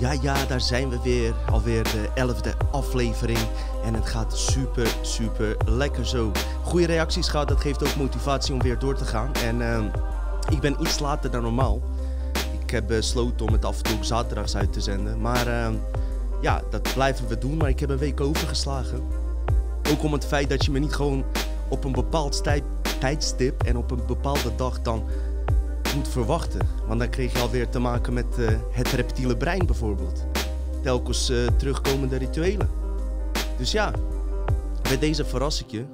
Ja, ja, daar zijn we weer. Alweer de elfde aflevering. En het gaat super, super lekker zo. Goede reacties gehad, dat geeft ook motivatie om weer door te gaan. En ehm, ik ben iets later dan normaal. Ik heb besloten eh, om het af en toe ook zaterdags uit te zenden. Maar ehm, ja, dat blijven we doen. Maar ik heb een week overgeslagen. Ook om het feit dat je me niet gewoon op een bepaald tijdstip en op een bepaalde dag dan moet verwachten. Want dan kreeg je alweer te maken met eh, het reptiele brein bijvoorbeeld. Telkens uh, terugkomende rituelen. Dus ja, bij deze verras ik je.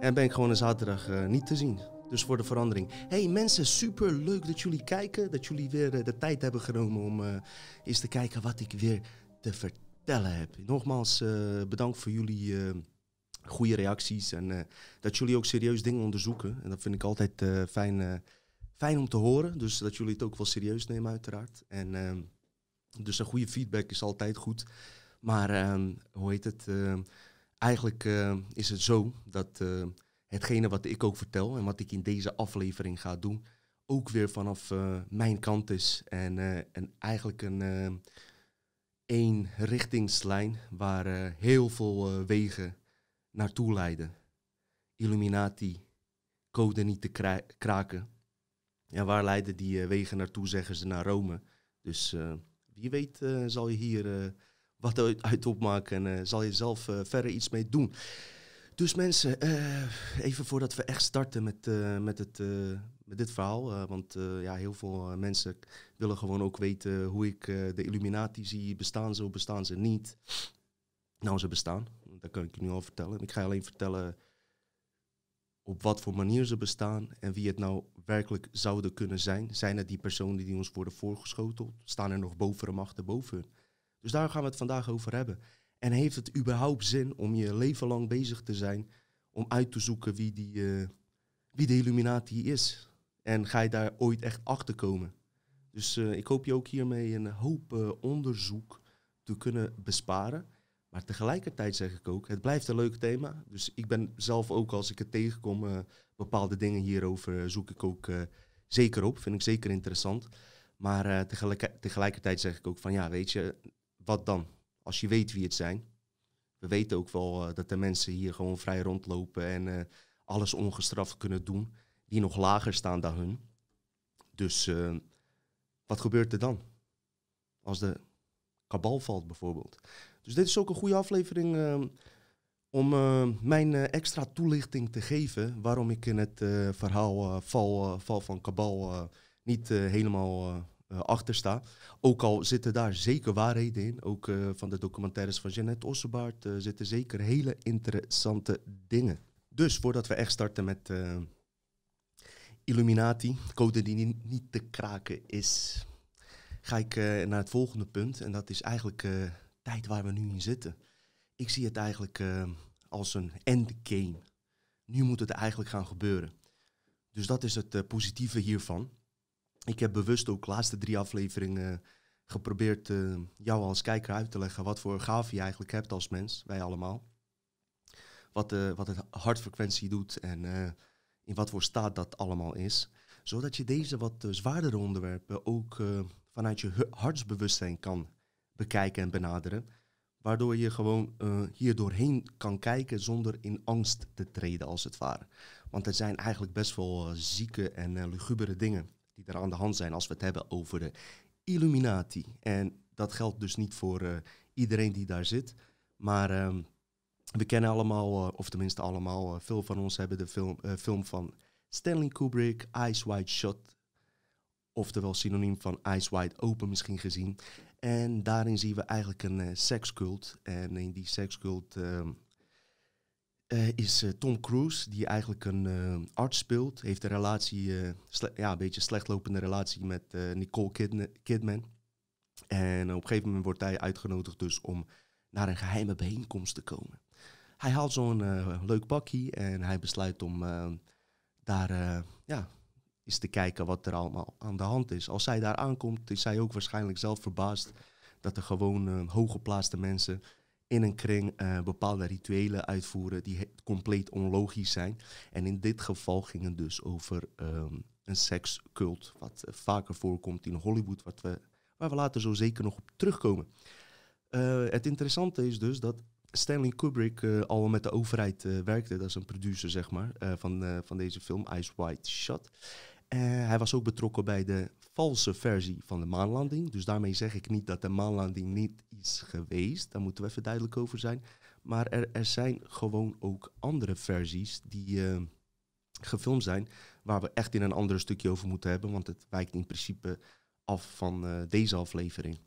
En ben ik gewoon een zaterdag eh, niet te zien. Dus voor de verandering. Hey mensen, super leuk dat jullie kijken. Dat jullie weer de tijd hebben genomen om eens te kijken wat ik weer te vertellen heb. Nogmaals, bedankt voor jullie goede reacties. En dat jullie ook serieus dingen onderzoeken. En dat vind ik altijd fijn Fijn om te horen, dus dat jullie het ook wel serieus nemen uiteraard. En ehm, dus een goede feedback is altijd goed. Maar ehm, hoe heet het? Ehm, eigenlijk is het zo dat hetgene wat ik ook vertel en wat ik in deze aflevering ga doen, ook weer vanaf eh, mijn kant is. En, eh, en eigenlijk een richtingslijn waar eh, heel veel wegen naartoe leiden. Illuminati, code niet te kraken ja, waar leiden die eh, wegen naartoe, zeggen ze, naar Rome. Dus eh, wie weet eh, zal je hier wat uit, opmaken en zal je zelf verder iets mee doen. Dus mensen, even voordat we echt starten met, met, het, met dit verhaal. want ja, heel veel mensen willen gewoon ook weten hoe ik de Illuminati zie. Bestaan ze of bestaan ze niet? Nou, ze bestaan. Dat kan ik je nu al vertellen. Ik ga alleen vertellen op wat voor manier ze bestaan en wie het nou werkelijk zouden kunnen zijn. Zijn het die personen die ons worden voorgeschoteld? Staan er nog boven machten boven Dus daar gaan we het vandaag over hebben. En heeft het überhaupt zin om je leven lang bezig te zijn om uit te zoeken wie, die, eh, wie de Illuminati is? En ga je daar ooit echt achter komen? Dus eh, ik hoop je ook hiermee een hoop eh, onderzoek te kunnen besparen. Maar tegelijkertijd zeg ik ook, het blijft een leuk thema. Dus ik ben zelf ook, als ik het tegenkom, eh, bepaalde dingen hierover eh, zoek ik ook eh, zeker op. Vind ik zeker interessant. Maar tegelijk, tegelijkertijd zeg ik ook van, ja, weet je, wat dan? Als je weet wie het zijn. We weten ook wel dat de mensen hier gewoon vrij rondlopen en alles ongestraft kunnen doen. Die nog lager staan dan hun. Dus wat gebeurt er dan? Als de kabal valt bijvoorbeeld. Dus dit is ook een goede aflevering ehm, om ehm, mijn eh, extra toelichting te geven waarom ik in het eh, verhaal eh, val, val van Cabal niet helemaal achter sta. Ook al zitten daar zeker waarheden in, ook van de documentaires van Jeannette Ossebaard zitten zeker hele interessante dingen. Dus voordat we echt starten met Illuminati, code die niet te kraken is, ga ik naar het volgende punt en dat is eigenlijk tijd waar we nu in zitten. Ik zie het eigenlijk ehm, als een endgame. Nu moet het eigenlijk gaan gebeuren. Dus dat is het eh, positieve hiervan. Ik heb bewust ook de laatste drie afleveringen eh, geprobeerd eh, jou als kijker uit te leggen wat voor gave je eigenlijk hebt als mens, wij allemaal. Wat, wat het hartfrequentie doet en in wat voor staat dat allemaal is. Zodat je deze wat zwaardere onderwerpen ook vanuit je hartsbewustzijn kan bekijken en benaderen. Waardoor je gewoon eh, hier doorheen kan kijken zonder in angst te treden, als het ware. Want er zijn eigenlijk best wel eh, zieke en eh, lugubere dingen die er aan de hand zijn als we het hebben over de Illuminati. En dat geldt dus niet voor iedereen die daar zit. Maar ehm, we kennen allemaal, of tenminste allemaal, veel van ons hebben de film, film van Stanley Kubrick, Eyes Wide Shut. Oftewel synoniem van Eyes Wide Open misschien gezien. En daarin zien we eigenlijk een uh, sekscult. En in die sekscult ehm, eh, is eh, Tom Cruise, die eigenlijk een arts speelt. Heeft een relatie, ja, een beetje slechtlopende relatie met Nicole Kidman. En op een gegeven moment wordt hij uitgenodigd dus om naar een geheime bijeenkomst te komen. Hij haalt zo'n leuk pakje en hij besluit om daar ja, is te kijken wat er allemaal aan de hand is. Als zij daar aankomt, is zij ook waarschijnlijk zelf verbaasd dat er gewoon uh, hooggeplaatste mensen in een kring eh, bepaalde rituelen uitvoeren die compleet onlogisch zijn. En in dit geval ging het dus over ehm, een sekscult, wat eh, vaker voorkomt in Hollywood, wat we, waar we later zo zeker nog op terugkomen. het interessante is dus dat Stanley Kubrick al met de overheid werkte. Dat is een producer, zeg maar, van, van deze film, Ice White Shot. Eh, hij was ook betrokken bij de valse versie van de maanlanding. Dus daarmee zeg ik niet dat de maanlanding niet is geweest. Daar moeten we even duidelijk over zijn. Maar er, er zijn gewoon ook andere versies die eh, gefilmd zijn. Waar we echt in een ander stukje over moeten hebben. Want het wijkt in principe af van eh, deze aflevering.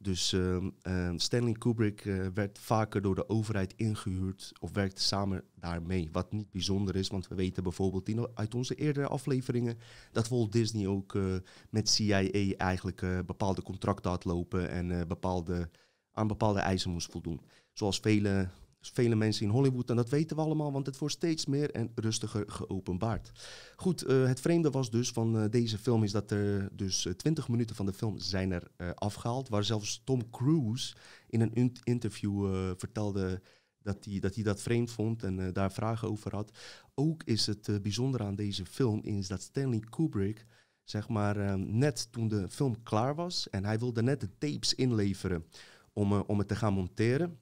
Dus ehm, ehm, Stanley Kubrick eh, werd vaker door de overheid ingehuurd of werkte samen daarmee. Wat niet bijzonder is, want we weten bijvoorbeeld in, uit onze eerdere afleveringen dat Walt Disney ook eh, met CIA eigenlijk eh, bepaalde contracten had lopen en bepaalde, aan bepaalde eisen moest voldoen. Zoals vele vele mensen in Hollywood, en dat weten we allemaal, want het wordt steeds meer en rustiger geopenbaard. Goed, eh, het vreemde was dus van eh, deze film is dat er dus 20 eh, minuten van de film zijn er afgehaald, waar zelfs Tom Cruise in een interview vertelde dat hij dat, dat vreemd vond en daar vragen over had. Ook is het bijzonder aan deze film is dat Stanley Kubrick zeg maar, net toen de film klaar was. En hij wilde net de tapes inleveren om, om het te gaan monteren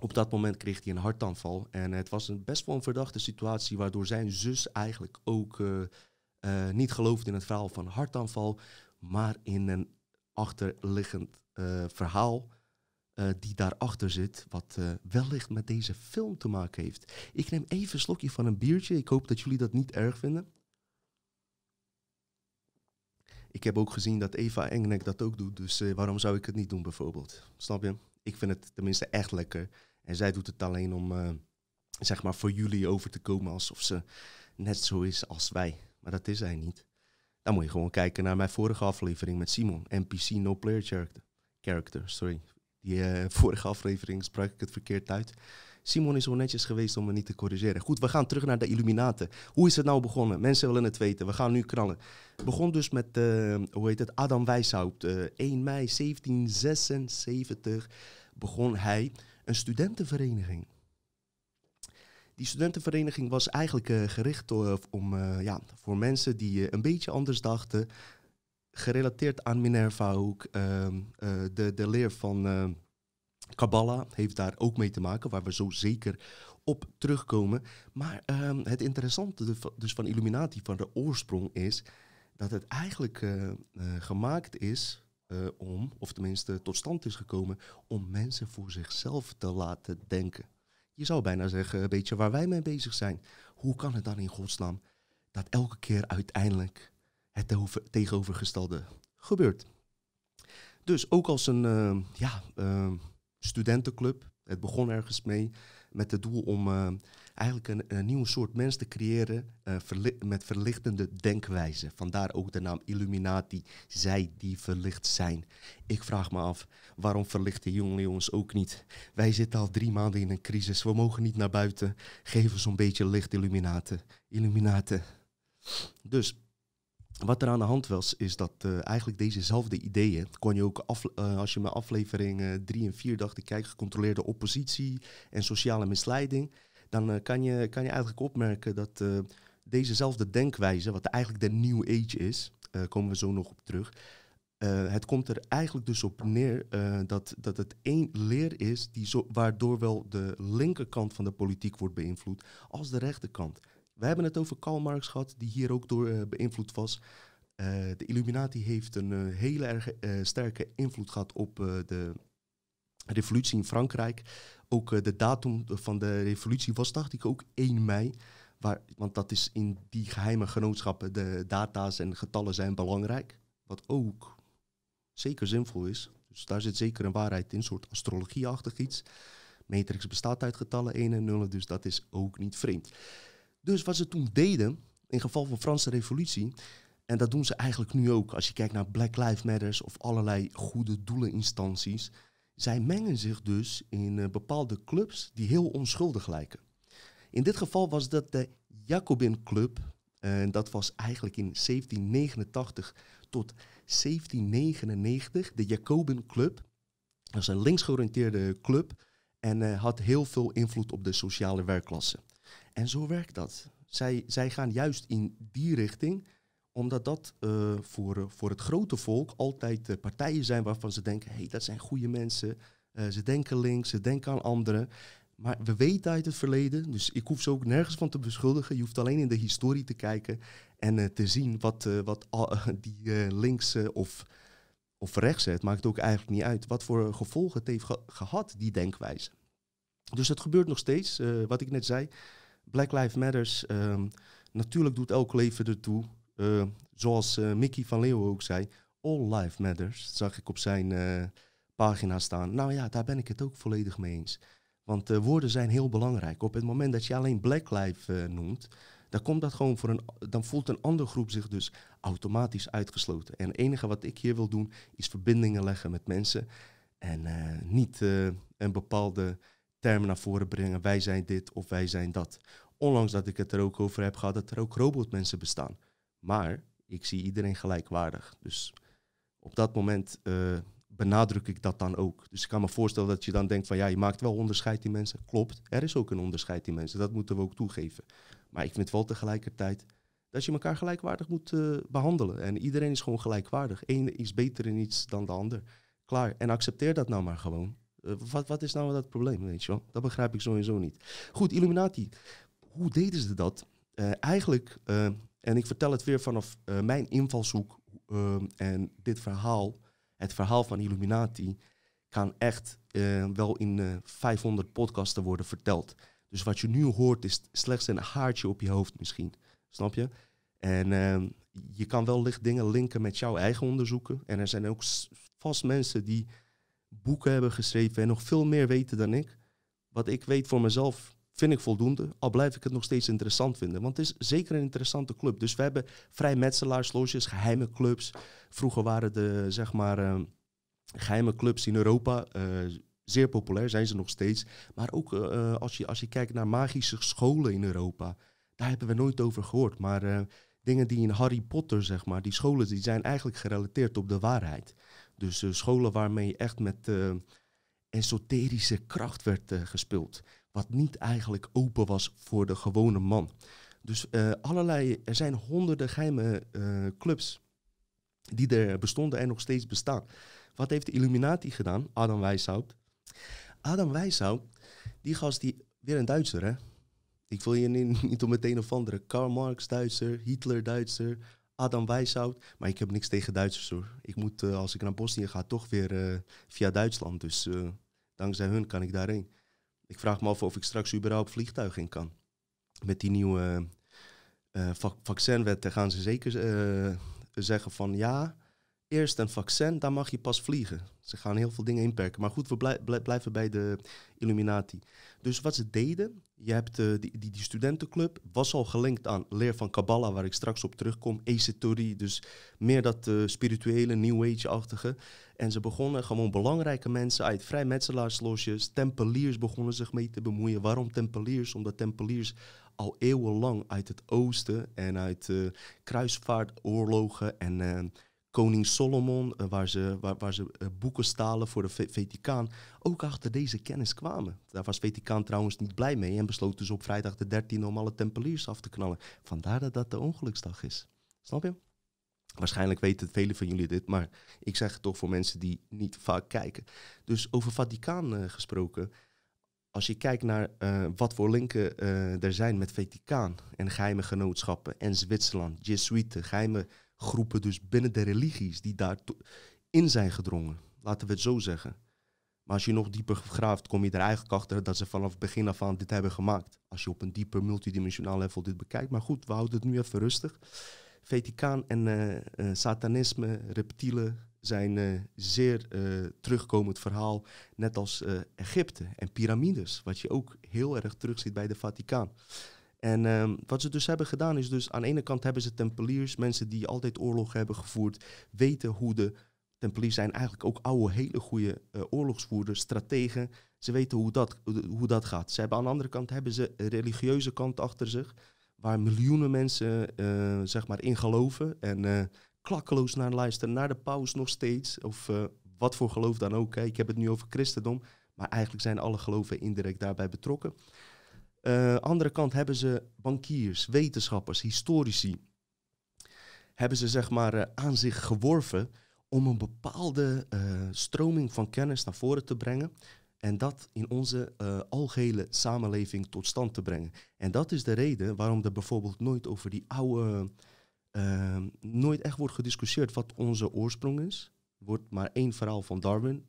op dat moment kreeg hij een hartaanval. En het was een best wel een verdachte situatie, waardoor zijn zus eigenlijk ook eh, eh, niet geloofde in het verhaal van hartaanval, maar in een achterliggend eh, verhaal die daarachter zit, wat wellicht met deze film te maken heeft. Ik neem even een slokje van een biertje. Ik hoop dat jullie dat niet erg vinden. Ik heb ook gezien dat Eva Engnek dat ook doet, dus waarom zou ik het niet doen bijvoorbeeld? Snap je? ik vind het tenminste echt lekker. En zij doet het alleen om, eh, zeg maar, voor jullie over te komen alsof ze net zo is als wij. Maar dat is hij niet. Dan moet je gewoon kijken naar mijn vorige aflevering met Simon. NPC No Player Character. Character, sorry. Die eh, vorige aflevering sprak ik het verkeerd uit. Simon is zo netjes geweest om me niet te corrigeren. Goed, we gaan terug naar de Illuminaten. Hoe is het nou begonnen? Mensen willen het weten. We gaan nu knallen. Het begon dus met, eh, hoe heet het, Adam Wijshout. Uh, eh, 1 mei 1776 begon hij een studentenvereniging. Die studentenvereniging was eigenlijk eh, gericht om, ja, voor mensen die een beetje anders dachten. Gerelateerd aan Minerva ook, ehm, de, de leer van Kabbalah heeft daar ook mee te maken, waar we zo zeker op terugkomen. Maar ehm, het interessante dus van Illuminati, van de oorsprong, is dat het eigenlijk eh, eh, gemaakt is eh, om, of tenminste tot stand is gekomen, om mensen voor zichzelf te laten denken. Je zou bijna zeggen, een beetje waar wij mee bezig zijn. Hoe kan het dan in godsnaam dat elke keer uiteindelijk het tegenovergestelde gebeurt? Dus ook als een, ja, ehm, studentenclub. Het begon ergens mee met het doel om eh, eigenlijk een, een nieuw soort mens te creëren eh, met verlichtende denkwijze. Vandaar ook de naam Illuminati, zij die verlicht zijn. Ik vraag me af, waarom verlichten jonge jongens ook niet? Wij zitten al drie maanden in een crisis, we mogen niet naar buiten. Geef ons een beetje licht, Illuminaten. Illuminaten. Dus wat er aan de hand was, is dat eh, eigenlijk dezezelfde ideeën kon je ook af, eh, als je mijn aflevering 3 eh, en 4 dacht, ik kijk, gecontroleerde oppositie en sociale misleiding, dan kan, je, kan je eigenlijk opmerken dat dezezelfde denkwijze, wat eigenlijk de New Age is, komen we zo nog op terug, het komt er eigenlijk dus op neer dat, dat het één leer is die zo, waardoor wel de linkerkant van de politiek wordt beïnvloed als de rechterkant. We hebben het over Karl Marx gehad, die hier ook door eh, beïnvloed was. Eh, de Illuminati heeft een eh, hele erg sterke invloed gehad op de revolutie in Frankrijk. Ook de datum van de revolutie was, dacht ik, ook 1 mei. want dat is in die geheime genootschappen, de data's en getallen zijn belangrijk. Wat ook zeker zinvol is. Dus daar zit zeker een waarheid in, een soort astrologieachtig iets. Matrix bestaat uit getallen 1 en 0, dus dat is ook niet vreemd. Dus wat ze toen deden, in geval van de Franse revolutie, en dat doen ze eigenlijk nu ook. Als je kijkt naar Black Lives Matters of allerlei goede doeleninstanties. Zij mengen zich dus in eh, bepaalde clubs die heel onschuldig lijken. In dit geval was dat de Jacobin Club. En dat was eigenlijk in 1789 tot 1799. De Jacobin Club. Dat was een linksgeoriënteerde club. En eh, had heel veel invloed op de sociale werkklasse. En zo werkt dat. Zij, zij gaan juist in die richting, omdat dat eh, voor, voor het grote volk altijd eh, partijen zijn waarvan ze denken, hé, hey, dat zijn goede mensen. Eh, ze denken links, ze denken aan anderen. Maar we weten uit het verleden, dus ik hoef ze ook nergens van te beschuldigen. Je hoeft alleen in de historie te kijken en te zien wat, wat die linkse of, of rechtse, het maakt ook eigenlijk niet uit, wat voor gevolgen het heeft gehad, die denkwijze. Dus dat gebeurt nog steeds, wat ik net zei Black Lives Matters, ehm, natuurlijk doet elk leven ertoe. Eh, zoals eh, Mickey van Leeuwen ook zei, all life matters, zag ik op zijn eh, pagina staan. Nou ja, daar ben ik het ook volledig mee eens. Want woorden zijn heel belangrijk. Op het moment dat je alleen Black Lives noemt, dan, komt dat gewoon voor een, dan voelt een andere groep zich dus automatisch uitgesloten. En het enige wat ik hier wil doen, is verbindingen leggen met mensen. En niet een bepaalde termen naar voren brengen. Wij zijn dit of wij zijn dat. Onlangs dat ik het er ook over heb gehad dat er ook robotmensen bestaan. Maar ik zie iedereen gelijkwaardig. Dus op dat moment eh, benadruk ik dat dan ook. Dus ik kan me voorstellen dat je dan denkt van ja, je maakt wel onderscheid in mensen. Klopt, er is ook een onderscheid in mensen. Dat moeten we ook toegeven. Maar ik vind wel tegelijkertijd dat je elkaar gelijkwaardig moet eh, behandelen. En iedereen is gewoon gelijkwaardig. Eén is beter in iets dan de ander. Klaar. En accepteer dat nou maar gewoon. Eh, wat, wat is nou dat probleem, weet je wel? Dat begrijp ik sowieso niet. Goed, Illuminati. Hoe deden ze dat? Eh, eigenlijk, eh, en ik vertel het weer vanaf mijn invalshoek en dit verhaal, het verhaal van Illuminati, kan echt wel in 500 podcasten worden verteld. Dus wat je nu hoort is slechts een haartje op je hoofd misschien, snap je? En je kan wel licht dingen linken met jouw eigen onderzoeken. En er zijn ook vast mensen die boeken hebben geschreven en nog veel meer weten dan ik. Wat ik weet voor mezelf vind ik voldoende, al blijf ik het nog steeds interessant vinden. Want het is zeker een interessante club. Dus we hebben vrijmetselaarsloges, geheime clubs. Vroeger waren de, zeg maar, eh, geheime clubs in Europa eh, zeer populair, zijn ze nog steeds. Maar ook eh, als, je, als je kijkt naar magische scholen in Europa, daar hebben we nooit over gehoord. Maar dingen die in Harry Potter, zeg maar, die scholen die zijn eigenlijk gerelateerd op de waarheid. Dus eh, scholen waarmee echt met eh, esoterische kracht werd eh, gespeeld. Wat niet eigenlijk open was voor de gewone man. Dus allerlei, er zijn honderden geheime clubs die er bestonden en nog steeds bestaan. Wat heeft de Illuminati gedaan? Adam Weishaupt. Adam Weishaupt, die gast die, weer een Duitser hè. Ik wil je niet, niet om meteen of andere. Karl Marx Duitser, Hitler Duitser, dan dan Wijshout. Maar ik heb niks tegen Duitsers hoor. Ik moet, eh, als ik naar Bosnië ga, toch weer eh, via Duitsland. Dus eh, dankzij hun kan ik daarheen. Ik vraag me af of ik straks überhaupt vliegtuig in kan. Met die nieuwe vaccinwet gaan ze zeker zeggen van ja, eerst een vaccin, dan mag je pas vliegen. Ze gaan heel veel dingen inperken. Maar goed, we blijven bij de Illuminati. Dus wat ze deden, je hebt eh, die, die, die, studentenclub, was al gelinkt aan leer van Kabbalah, waar ik straks op terugkom, esoterie, dus meer dat eh, spirituele, New Age-achtige. En ze begonnen gewoon belangrijke mensen uit vrijmetselaarslosjes, tempeliers begonnen zich mee te bemoeien. Waarom tempeliers? Omdat tempeliers al eeuwenlang uit het oosten en uit uh, kruisvaartoorlogen en koning Solomon, eh, waar ze, waar, waar ze eh, boeken stalen voor de Vaticaan, ook achter deze kennis kwamen. Daar was Vaticaan trouwens niet blij mee en besloot dus op vrijdag de 13e om alle tempeliers af te knallen. Vandaar dat dat de ongeluksdag is. Snap je? Waarschijnlijk weten velen van jullie dit, maar ik zeg het toch voor mensen die niet vaak kijken. Dus over Vaticaan eh, gesproken als je kijkt naar eh, wat voor linken eh, er zijn met Vaticaan en geheime genootschappen en Zwitserland, Jesuiten, geheime groepen dus binnen de religies die daarin in zijn gedrongen, laten we het zo zeggen. Maar als je nog dieper graaft, kom je er eigenlijk achter dat ze vanaf het begin af aan dit hebben gemaakt. Als je op een dieper multidimensionaal level dit bekijkt. Maar goed, we houden het nu even rustig. Vaticaan en eh, satanisme, reptielen, zijn uh, zeer uh, terugkomend verhaal, net als eh, Egypte en piramides, wat je ook heel erg terugziet bij de Vaticaan. En ehm, wat ze dus hebben gedaan is dus aan de ene kant hebben ze tempeliers, mensen die altijd oorlog hebben gevoerd, weten hoe de tempeliers zijn eigenlijk ook oude, hele goede oorlogsvoerders, strategen. Ze weten hoe dat, hoe dat gaat. Ze hebben aan de andere kant hebben ze een religieuze kant achter zich, waar miljoenen mensen zeg maar in geloven en klakkeloos naar luisteren. Naar de paus nog steeds. Of eh, wat voor geloof dan ook. Ik heb het nu over christendom. Maar eigenlijk zijn alle geloven indirect daarbij betrokken. Uh, andere kant hebben ze bankiers, wetenschappers, historici. Hebben ze zeg maar eh, aan zich geworven om een bepaalde stroming van kennis naar voren te brengen. En dat in onze uh, algehele samenleving tot stand te brengen. En dat is de reden waarom er bijvoorbeeld nooit over die oude Ehm, nooit echt wordt gediscussieerd wat onze oorsprong is. Wordt maar één verhaal van Darwin,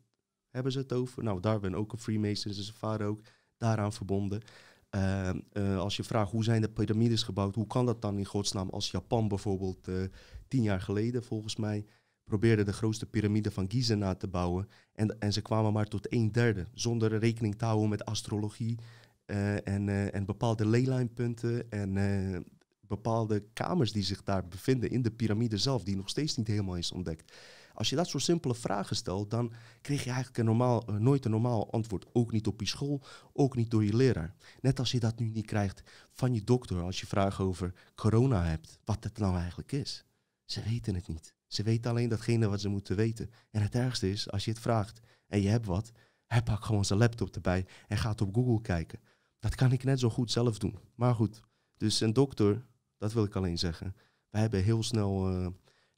hebben ze het over. Nou, Darwin ook een Freemason, is zijn vader ook, daaraan verbonden. Ehm, eh, als je vraagt hoe zijn de piramides gebouwd, hoe kan dat dan in godsnaam als Japan bijvoorbeeld eh, tien jaar geleden volgens mij probeerde de grootste piramide van Giza na te bouwen en, en ze kwamen maar tot een derde zonder rekening te houden met astrologie eh, en, en bepaalde leylijnpunten en bepaalde kamers die zich daar bevinden in de piramide zelf, die nog steeds niet helemaal is ontdekt. Als je dat soort simpele vragen stelt, dan kreeg je eigenlijk een normaal, eh, nooit een normaal antwoord. Ook niet op je school, ook niet door je leraar. Net als je dat nu niet krijgt van je dokter als je vragen over corona hebt, wat het nou eigenlijk is. Ze weten het niet. Ze weten alleen datgene wat ze moeten weten. En het ergste is, als je het vraagt en je hebt wat, hij pakt gewoon zijn laptop erbij en gaat op Google kijken. Dat kan ik net zo goed zelf doen. Maar goed, dus een dokter dat wil ik alleen zeggen. Wij hebben heel snel uh,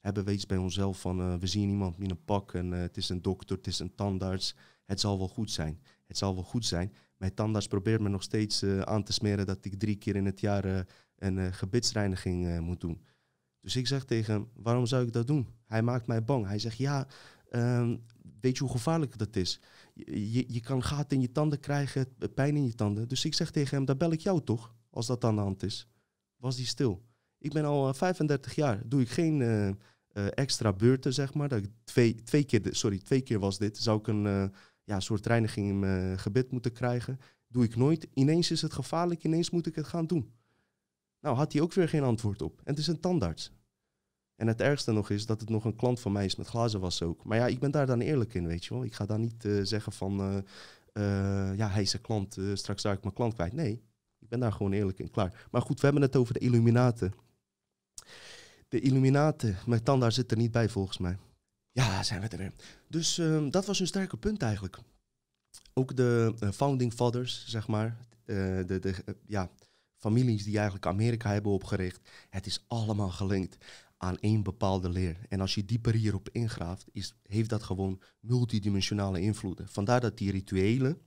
hebben we iets bij onszelf van eh, we zien iemand in een pak en eh, het is een dokter, het is een tandarts. Het zal wel goed zijn. Het zal wel goed zijn. Mijn tandarts probeert me nog steeds aan te smeren dat ik drie keer in het jaar een gebidsreiniging moet doen. Dus ik zeg tegen hem, waarom zou ik dat doen? Hij maakt mij bang. Hij zegt, ja, ehm, weet je hoe gevaarlijk dat is? Je, je, je, kan gaten in je tanden krijgen, pijn in je tanden. Dus ik zeg tegen hem, dan bel ik jou toch, als dat aan de hand is was die stil. Ik ben al 35 eh, jaar, doe ik geen eh, eh, extra beurten, zeg maar. Dat ik twee, twee, keer, sorry, twee keer was dit. Zou ik een ja, soort reiniging in mijn gebit moeten krijgen? Doe ik nooit. Ineens is het gevaarlijk, ineens moet ik het gaan doen. Nou, had hij ook weer geen antwoord op. En het is een tandarts. En het ergste nog is dat het nog een klant van mij is met was ook. Maar ja, ik ben daar dan eerlijk in, weet je wel. Ik ga daar niet zeggen van, ja, hij is een klant, straks zou ik mijn klant kwijt. Nee, ik ben daar gewoon eerlijk in klaar. Maar goed, we hebben het over de Illuminaten. De Illuminaten, mijn tandaar zit er niet bij volgens mij. Ja, zijn we er weer. Dus ehm, dat was een sterke punt eigenlijk. Ook de eh, founding fathers, zeg maar. Eh, de de eh, ja, families die eigenlijk Amerika hebben opgericht. Het is allemaal gelinkt aan één bepaalde leer. En als je dieper hierop ingraaft, is, heeft dat gewoon multidimensionale invloeden. Vandaar dat die rituelen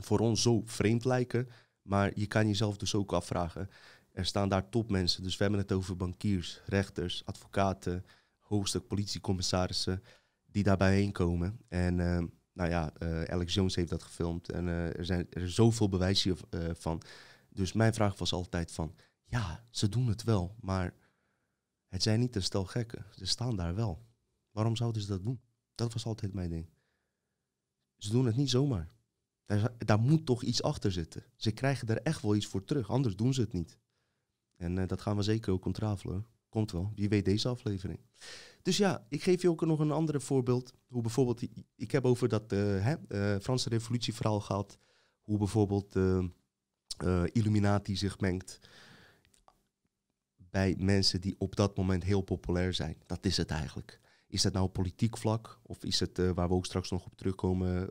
voor ons zo vreemd lijken, maar je kan jezelf dus ook afvragen. Er staan daar topmensen. Dus we hebben het over bankiers, rechters, advocaten, hoofdstuk politiecommissarissen. Die daarbij heen komen. En eh, nou ja, eh, Alex Jones heeft dat gefilmd. En eh, er zijn er zoveel bewijzen hiervan. dus mijn vraag was altijd van... Ja, ze doen het wel, maar het zijn niet een stel gekken. Ze staan daar wel. Waarom zouden ze dat doen? Dat was altijd mijn ding. Ze doen het niet zomaar. Daar, moet toch iets achter zitten. Ze krijgen daar echt wel iets voor terug, anders doen ze het niet. En eh, dat gaan we zeker ook ontrafelen. Komt wel, wie weet deze aflevering. Dus ja, ik geef je ook nog een ander voorbeeld. Hoe bijvoorbeeld, ik heb over dat uh, hè, eh, Franse revolutie verhaal gehad. Hoe bijvoorbeeld Illuminati zich mengt bij mensen die op dat moment heel populair zijn. Dat is het eigenlijk. Is dat nou politiek vlak of is het, waar we ook straks nog op terugkomen,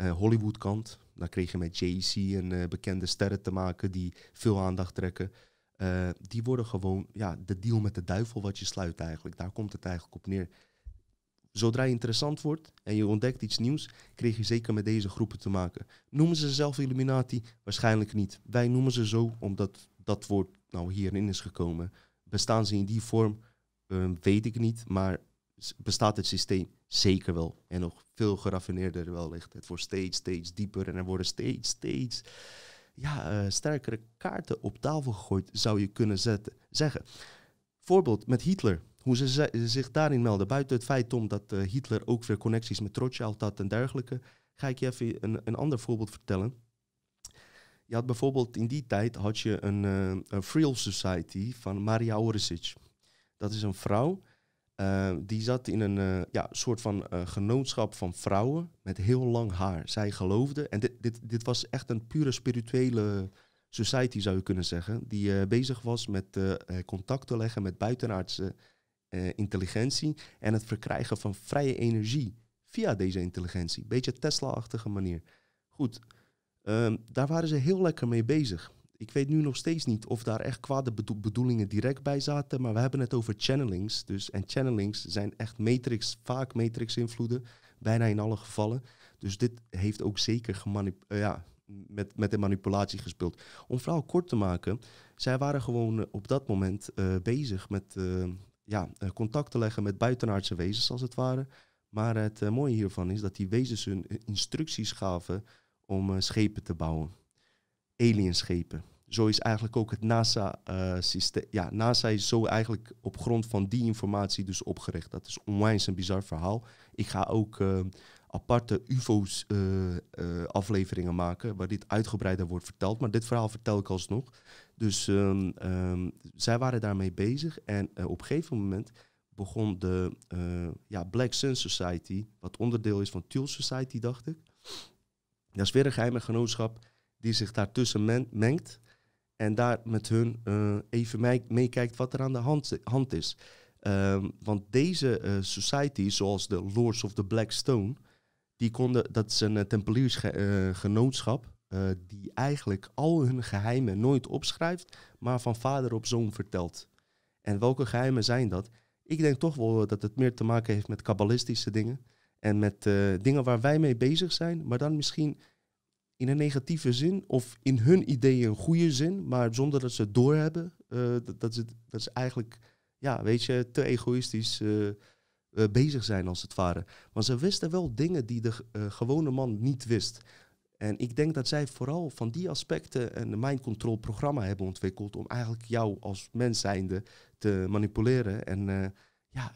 uh, eh, Hollywood-kant. Dan kreeg je met Jay-Z en eh, bekende sterren te maken die veel aandacht trekken. Eh, die worden gewoon ja, de deal met de duivel wat je sluit eigenlijk. Daar komt het eigenlijk op neer. Zodra je interessant wordt en je ontdekt iets nieuws, kreeg je zeker met deze groepen te maken. Noemen ze zelf Illuminati? Waarschijnlijk niet. Wij noemen ze zo omdat dat woord nou hierin is gekomen. Bestaan ze in die vorm? Ehm, weet ik niet, maar bestaat het systeem? Zeker wel. En nog veel geraffineerder wellicht Het wordt steeds, steeds dieper en er worden steeds, steeds ja, eh, sterkere kaarten op tafel gegooid, zou je kunnen zetten, zeggen. Voorbeeld met Hitler. Hoe ze, zich daarin melden. Buiten het feit om dat eh, Hitler ook weer connecties met Rothschild had en dergelijke, ga ik je even een, een ander voorbeeld vertellen. Je had bijvoorbeeld in die tijd had je een, uh, een Society van Maria Oresic. Dat is een vrouw eh, die zat in een eh, ja, soort van eh, genootschap van vrouwen met heel lang haar. Zij geloofden, en dit, dit, dit was echt een pure spirituele society zou je kunnen zeggen, die bezig was met contact te leggen met buitenaardse intelligentie en het verkrijgen van vrije energie via deze intelligentie. Beetje Tesla-achtige manier. Goed, ehm, daar waren ze heel lekker mee bezig. Ik weet nu nog steeds niet of daar echt kwade bedoelingen direct bij zaten, maar we hebben het over channelings. Dus, en channelings zijn echt matrix, vaak matrix-invloeden, bijna in alle gevallen. Dus dit heeft ook zeker eh, ja, met, met de manipulatie gespeeld. Om vooral kort te maken, zij waren gewoon eh, op dat moment eh, bezig met ja, contact te leggen met buitenaardse wezens, als het ware. Maar het mooie hiervan is dat die wezens hun instructies gaven om schepen te bouwen alienschepen zo is eigenlijk ook het NASA-systeem. Eh, ja, NASA is zo eigenlijk op grond van die informatie dus opgericht. Dat is onwijs een bizar verhaal. Ik ga ook eh, aparte UFO-afleveringen eh, maken waar dit uitgebreider wordt verteld. Maar dit verhaal vertel ik alsnog. Dus ehm, ehm, zij waren daarmee bezig en op een gegeven moment begon de ja, Black Sun Society, wat onderdeel is van Tule Society, dacht ik. Dat is weer een geheime genootschap die zich daartussen mengt. En daar met hun uh, even meekijkt wat er aan de hand, is. Ehm, want deze uh, eh, societies, zoals de Lords of the Black Stone, die konden, dat is een eh, tempeliersgenootschap, die eigenlijk al hun geheimen nooit opschrijft, maar van vader op zoon vertelt. En welke geheimen zijn dat? Ik denk toch wel dat het meer te maken heeft met kabbalistische dingen. En met dingen waar wij mee bezig zijn, maar dan misschien in een negatieve zin of in hun ideeën een goede zin, maar zonder dat ze het doorhebben. Eh, dat, ze, dat ze eigenlijk, ja, weet je, te egoïstisch eh, eh, bezig zijn als het ware. Maar ze wisten wel dingen die de gewone man niet wist. En ik denk dat zij vooral van die aspecten een mind control programma hebben ontwikkeld om eigenlijk jou als mens zijnde te manipuleren en ja,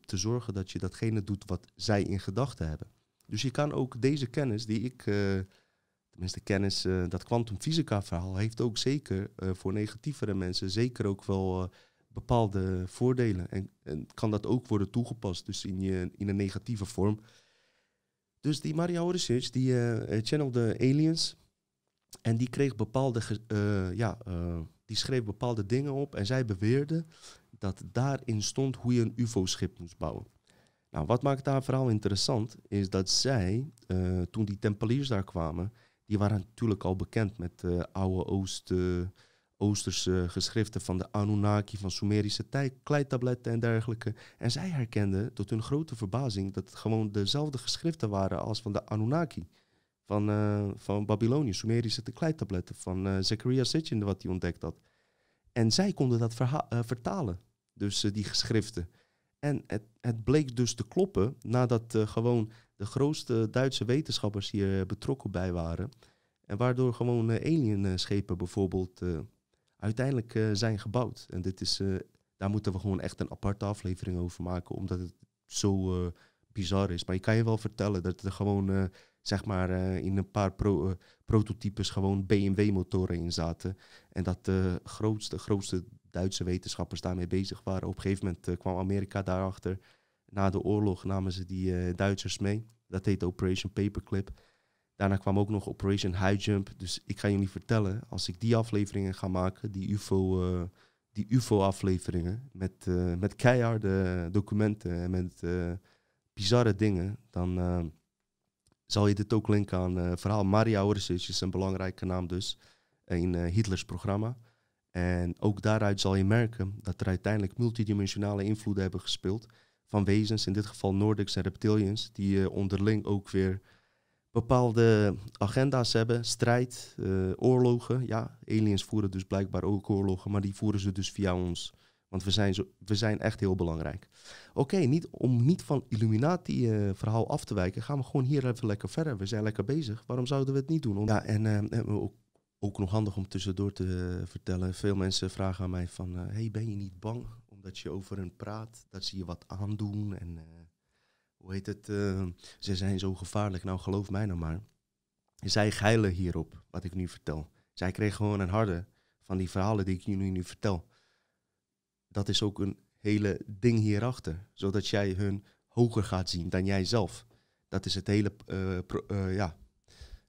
te zorgen dat je datgene doet wat zij in gedachten hebben. Dus je kan ook deze kennis die ik tenminste kennis, uh, dat kwantumfysica verhaal heeft ook zeker eh, voor negatievere mensen zeker ook wel eh, bepaalde voordelen. En, en, kan dat ook worden toegepast, dus in, je, in een negatieve vorm. Dus die Maria Research, die channelde aliens. En die kreeg bepaalde, ja, die schreef bepaalde dingen op. En zij beweerde dat daarin stond hoe je een UFO-schip moest bouwen. Nou, wat maakt haar verhaal interessant, is dat zij, toen die Tempeliers daar kwamen, die waren natuurlijk al bekend met uh, oude Oost, Oosterse geschriften van de Anunnaki, van Sumerische tijd, kleitabletten en dergelijke. En zij herkenden tot hun grote verbazing dat het gewoon dezelfde geschriften waren als van de Anunnaki. Van, eh, van Babylonië, Sumerische kleitabletten, van eh, Zechariah Sitchin, wat hij ontdekt had. En zij konden dat vertalen, dus die geschriften. En het, het bleek dus te kloppen nadat uh, gewoon de grootste Duitse wetenschappers hier eh, betrokken bij waren. En waardoor gewoon eh, alienschepen bijvoorbeeld uiteindelijk zijn gebouwd. En dit is, daar moeten we gewoon echt een aparte aflevering over maken, omdat het zo bizar is. Maar ik kan je wel vertellen dat er gewoon zeg maar in een paar prototypes gewoon BMW-motoren in zaten. En dat de grootste, grootste Duitse wetenschappers daarmee bezig waren. Op een gegeven moment eh, kwam Amerika daarachter. Na de oorlog namen ze die eh, Duitsers mee. Dat heet Operation Paperclip. Daarna kwam ook nog Operation High Jump. Dus ik ga jullie vertellen, als ik die afleveringen ga maken, die UFO, eh, die UFO afleveringen, met, uh, met keiharde documenten en met bizarre dingen, dan zal je dit ook linken aan verhaal. Maria Orsic is een belangrijke naam dus in Hitlers programma. En ook daaruit zal je merken dat er uiteindelijk multidimensionale invloeden hebben gespeeld van wezens, in dit geval Nordics en reptilians, die eh, onderling ook weer bepaalde agenda's hebben, strijd, eh, oorlogen. Ja, aliens voeren dus blijkbaar ook oorlogen, maar die voeren ze dus via ons. Want we zijn, zo, we zijn echt heel belangrijk. Oké, niet, om niet van Illuminati-verhaal eh, af te wijken, gaan we gewoon hier even lekker verder. We zijn lekker bezig. Waarom zouden we het niet doen? Ja, en uh, ook nog handig om tussendoor te eh, vertellen. Veel mensen vragen aan mij van, eh, hey, ben je niet bang? Omdat je over hen praat, dat ze je wat aandoen. En eh, hoe heet het, ze zijn zo gevaarlijk. Nou, geloof mij nou maar. Zij geilen hierop, wat ik nu vertel. Zij kregen gewoon een harde van die verhalen die ik jullie nu vertel. Dat is ook een hele ding hierachter. Zodat jij hun hoger gaat zien dan jijzelf. Dat is het hele pro, ja,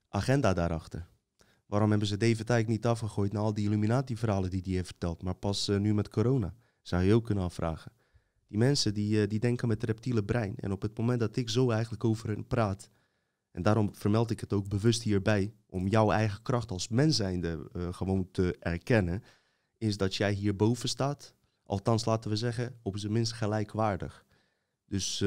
agenda daarachter. Waarom hebben ze David Eyck niet afgegooid na al die Illuminati-verhalen die hij heeft verteld, maar pas eh, nu met corona? Zou je ook kunnen afvragen. Die mensen die, eh, die denken met reptiele brein. En op het moment dat ik zo eigenlijk over hen praat, en daarom vermeld ik het ook bewust hierbij, om jouw eigen kracht als mens zijnde uh, gewoon te erkennen, is dat jij hierboven staat. Althans, laten we zeggen, op zijn minst gelijkwaardig. Dus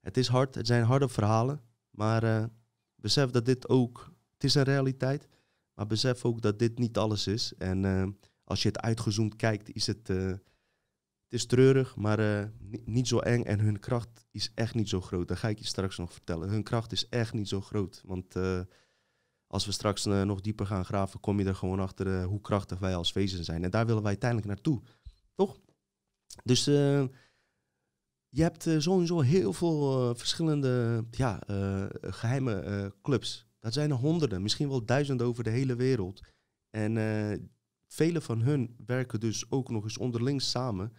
het is hard, het zijn harde verhalen, maar besef dat dit ook het is een realiteit. Maar besef ook dat dit niet alles is. En eh, als je het uitgezoomd kijkt, is het, eh, het is treurig, maar eh, niet, zo eng. En hun kracht is echt niet zo groot. Dat ga ik je straks nog vertellen. Hun kracht is echt niet zo groot. Want als we straks nog dieper gaan graven, kom je er gewoon achter hoe krachtig wij als wezen zijn. En daar willen wij uiteindelijk naartoe. Toch? Dus je hebt sowieso heel veel verschillende ja, geheime clubs dat zijn er honderden, misschien wel duizenden over de hele wereld. En eh, vele van hun werken dus ook nog eens onderling samen,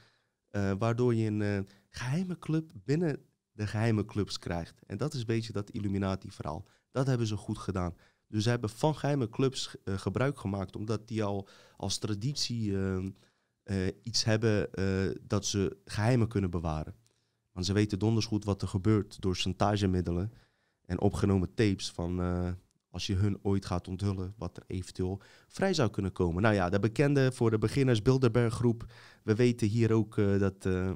eh, waardoor je een eh, geheime club binnen de geheime clubs krijgt. En dat is een beetje dat Illuminati-verhaal. Dat hebben ze goed gedaan. Dus ze hebben van geheime clubs gebruik gemaakt, omdat die al als traditie ehm, iets hebben dat ze geheimen kunnen bewaren. Want ze weten dondersgoed goed wat er gebeurt door chantagemiddelen en opgenomen tapes van eh, als je hun ooit gaat onthullen, wat er eventueel vrij zou kunnen komen. Nou ja, de bekende voor de beginners Bilderberg groep. We weten hier ook eh, dat, eh,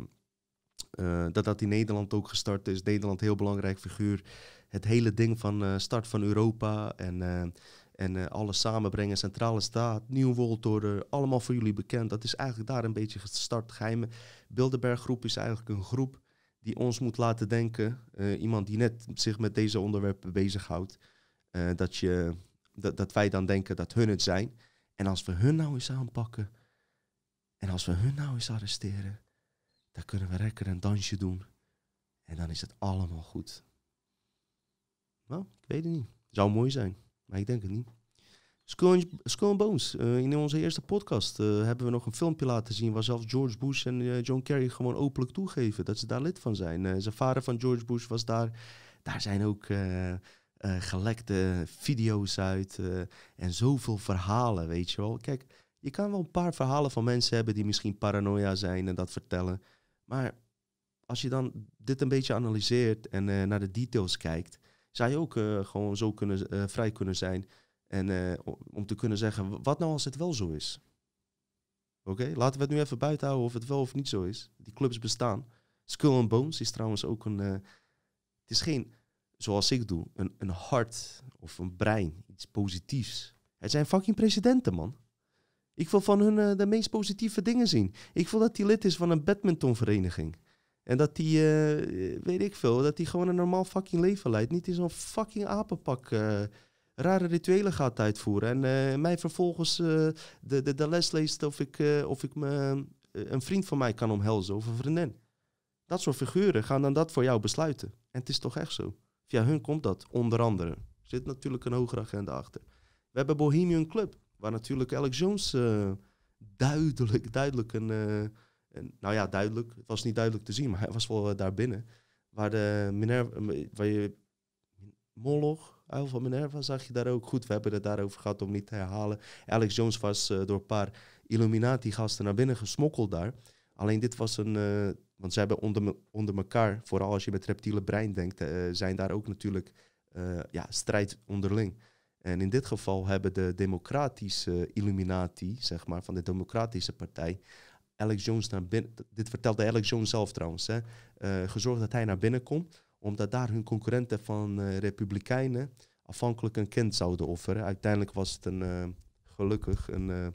dat dat in Nederland ook gestart is. Nederland heel belangrijk figuur. Het hele ding van start van Europa en, en alles samenbrengen, centrale staat, nieuwe World allemaal voor jullie bekend. Dat is eigenlijk daar een beetje gestart. Geheime Bilderberg groep is eigenlijk een groep die ons moet laten denken, eh, iemand die net zich met deze onderwerpen bezighoudt, uh, dat, je, dat, dat wij dan denken dat hun het zijn. En als we hun nou eens aanpakken en als we hun nou eens arresteren, dan kunnen we lekker een dansje doen. En dan is het allemaal goed. Nou, ik weet het niet. Zou mooi zijn, maar ik denk het niet. Scone Bones. Eh, in onze eerste podcast eh, hebben we nog een filmpje laten zien waar zelfs George Bush en eh, John Kerry gewoon openlijk toegeven dat ze daar lid van zijn. zijn vader van George Bush was daar. Daar zijn ook gelekte video's uit en zoveel verhalen, weet je wel. Kijk, je kan wel een paar verhalen van mensen hebben die misschien paranoia zijn en dat vertellen. Maar als je dan dit een beetje analyseert en naar de details kijkt, zou je ook gewoon zo kunnen, vrij kunnen zijn en eh, om te kunnen zeggen, wat nou als het wel zo is? Oké, laten we het nu even buiten houden of het wel of niet zo is. Die clubs bestaan. Skull and Bones is trouwens ook een... Eh, het is geen, zoals ik doe, een, een hart of een brein. Iets positiefs. Het zijn fucking presidenten, man. Ik wil van hun eh, de meest positieve dingen zien. Ik wil dat hij lid is van een badmintonvereniging. En dat hij, weet ik veel, dat hij gewoon een normaal fucking leven leidt. Niet in zo'n fucking apenpak rare rituelen gaat uitvoeren. En eh, mij vervolgens eh, de, de, de, les leest of ik, eh, of ik me, een vriend van mij kan omhelzen of een vriendin. Dat soort figuren gaan dan dat voor jou besluiten. En het is toch echt zo. Via hun komt dat, onder andere. Er zit natuurlijk een hogere agenda achter. We hebben Bohemian Club, waar natuurlijk Alex Jones duidelijk, duidelijk een, een, Nou ja, duidelijk. Het was niet duidelijk te zien, maar hij was wel daar binnen. Waar de Minerva... Waar je... Moloch, Uil van Minerva zag je daar ook goed. We hebben het daarover gehad om niet te herhalen. Alex Jones was eh, door een paar Illuminati-gasten naar binnen gesmokkeld daar. Alleen dit was een. Eh, want ze hebben onder, onder elkaar, vooral als je met reptiele brein denkt, eh, zijn daar ook natuurlijk ja, strijd onderling. En in dit geval hebben de democratische Illuminati, zeg maar, van de Democratische Partij, Alex Jones naar binnen. Dit vertelde Alex Jones zelf trouwens. Hè, gezorgd dat hij naar binnen komt omdat daar hun concurrenten van eh, Republikeinen afhankelijk een kind zouden offeren. Uiteindelijk was het een, eh, gelukkig een eh,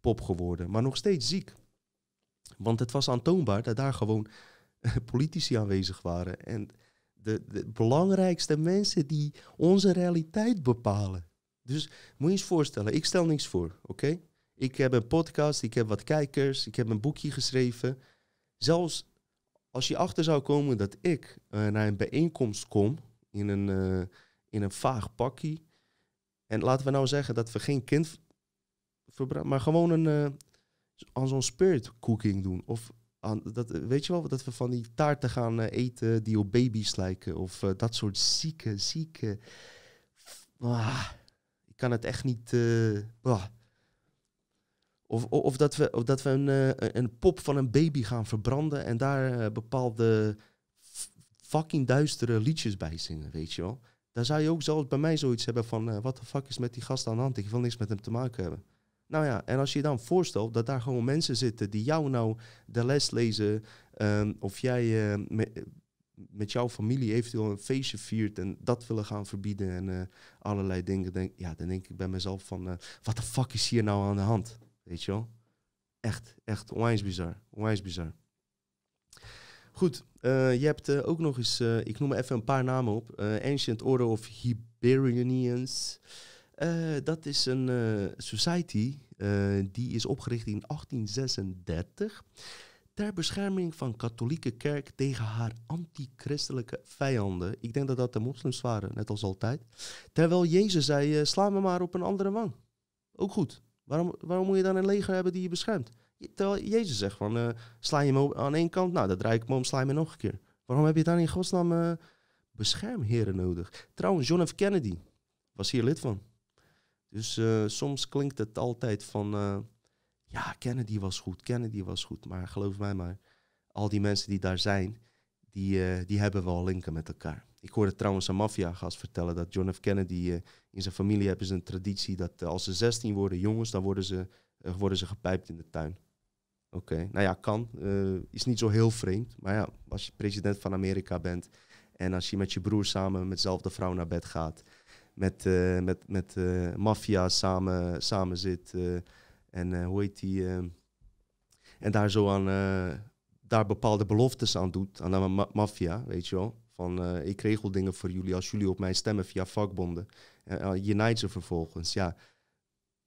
pop geworden. Maar nog steeds ziek. Want het was aantoonbaar dat daar gewoon politici aanwezig waren. En de, de, belangrijkste mensen die onze realiteit bepalen. Dus moet je eens voorstellen, ik stel niks voor, oké? Ik heb een podcast, ik heb wat kijkers, ik heb een boekje geschreven. Zelfs als je achter zou komen dat ik eh, naar een bijeenkomst kom in een, eh, in een vaag pakkie. En laten we nou zeggen dat we geen kind verbranden, maar gewoon een, uh, aan zo'n spirit cooking doen. Of aan, dat, weet je wel, dat we van die taarten gaan eten die op baby's lijken. Of dat soort zieke, zieke. Ah, ik kan het echt niet. Of, of, dat we, of dat we een, eh, een pop van een baby gaan verbranden en daar eh, bepaalde fucking duistere liedjes bij zingen, weet je wel. dan zou je ook zelfs bij mij zoiets hebben van, eh, wat de fuck is met die gast aan de hand? Ik wil niks met hem te maken hebben. Nou ja, en als je dan voorstelt dat daar gewoon mensen zitten die jou nou de les lezen, ehm, of jij met, jouw familie eventueel een feestje viert en dat willen gaan verbieden en allerlei dingen, denk, ja, dan denk ik bij mezelf van, wat de fuck is hier nou aan de hand? Weet je wel? Echt, echt onwijs bizar. Onwijs bizar. Goed, eh, je hebt eh, ook nog eens, eh, ik noem even een paar namen op. Ancient Order of Hibernians. dat is een society die is opgericht in 1836 ter bescherming van katholieke kerk tegen haar antichristelijke vijanden. Ik denk dat dat de moslims waren, net als altijd. Terwijl Jezus zei, sla me maar op een andere wang. Ook goed. Waarom, waarom moet je dan een leger hebben die je beschermt? Terwijl Jezus zegt van, eh, sla je me aan één kant, nou, dan draai ik me om, sla je me nog een keer. Waarom heb je dan in godsnaam uh, beschermheren nodig? Trouwens, John F. Kennedy was hier lid van. Dus eh, soms klinkt het altijd van, ja, Kennedy was goed, Kennedy was goed. Maar geloof mij maar, al die mensen die daar zijn, die, die hebben wel linken met elkaar ik hoorde trouwens een maffiagast vertellen dat John F. Kennedy eh, in zijn familie hebben ze een traditie dat eh, als ze 16 worden jongens, dan worden ze, eh, worden ze gepijpt in de tuin. Oké, nou ja, kan. is niet zo heel vreemd. Maar ja, als je president van Amerika bent en als je met je broer samen met dezelfde vrouw naar bed gaat, met, uh, met, met maffia samen, samen zit en hoe heet die. en daar zo aan, daar bepaalde beloftes aan doet aan de maffia, weet je wel. Van eh, ik regel dingen voor jullie als jullie op mij stemmen via vakbonden. Eh, eh, je naait ze vervolgens. Ja,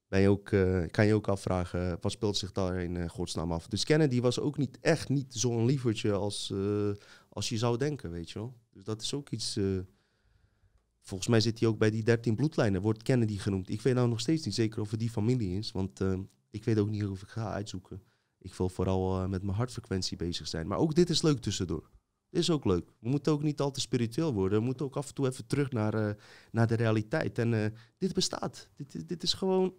ben je ook, kan je ook afvragen, wat speelt zich daar in godsnaam af? Dus Kennedy was ook niet echt niet zo'n lievertje als, als je zou denken, weet je wel. Dus dat is ook iets... volgens mij zit hij ook bij die 13 bloedlijnen, wordt Kennedy genoemd. Ik weet nou nog steeds niet zeker of het die familie is, want ik weet ook niet of ik ga uitzoeken. Ik wil vooral met mijn hartfrequentie bezig zijn. Maar ook dit is leuk tussendoor is ook leuk. We moeten ook niet al te spiritueel worden. We moeten ook af en toe even terug naar, eh, naar de realiteit. En eh, dit bestaat. Dit, dit, is gewoon.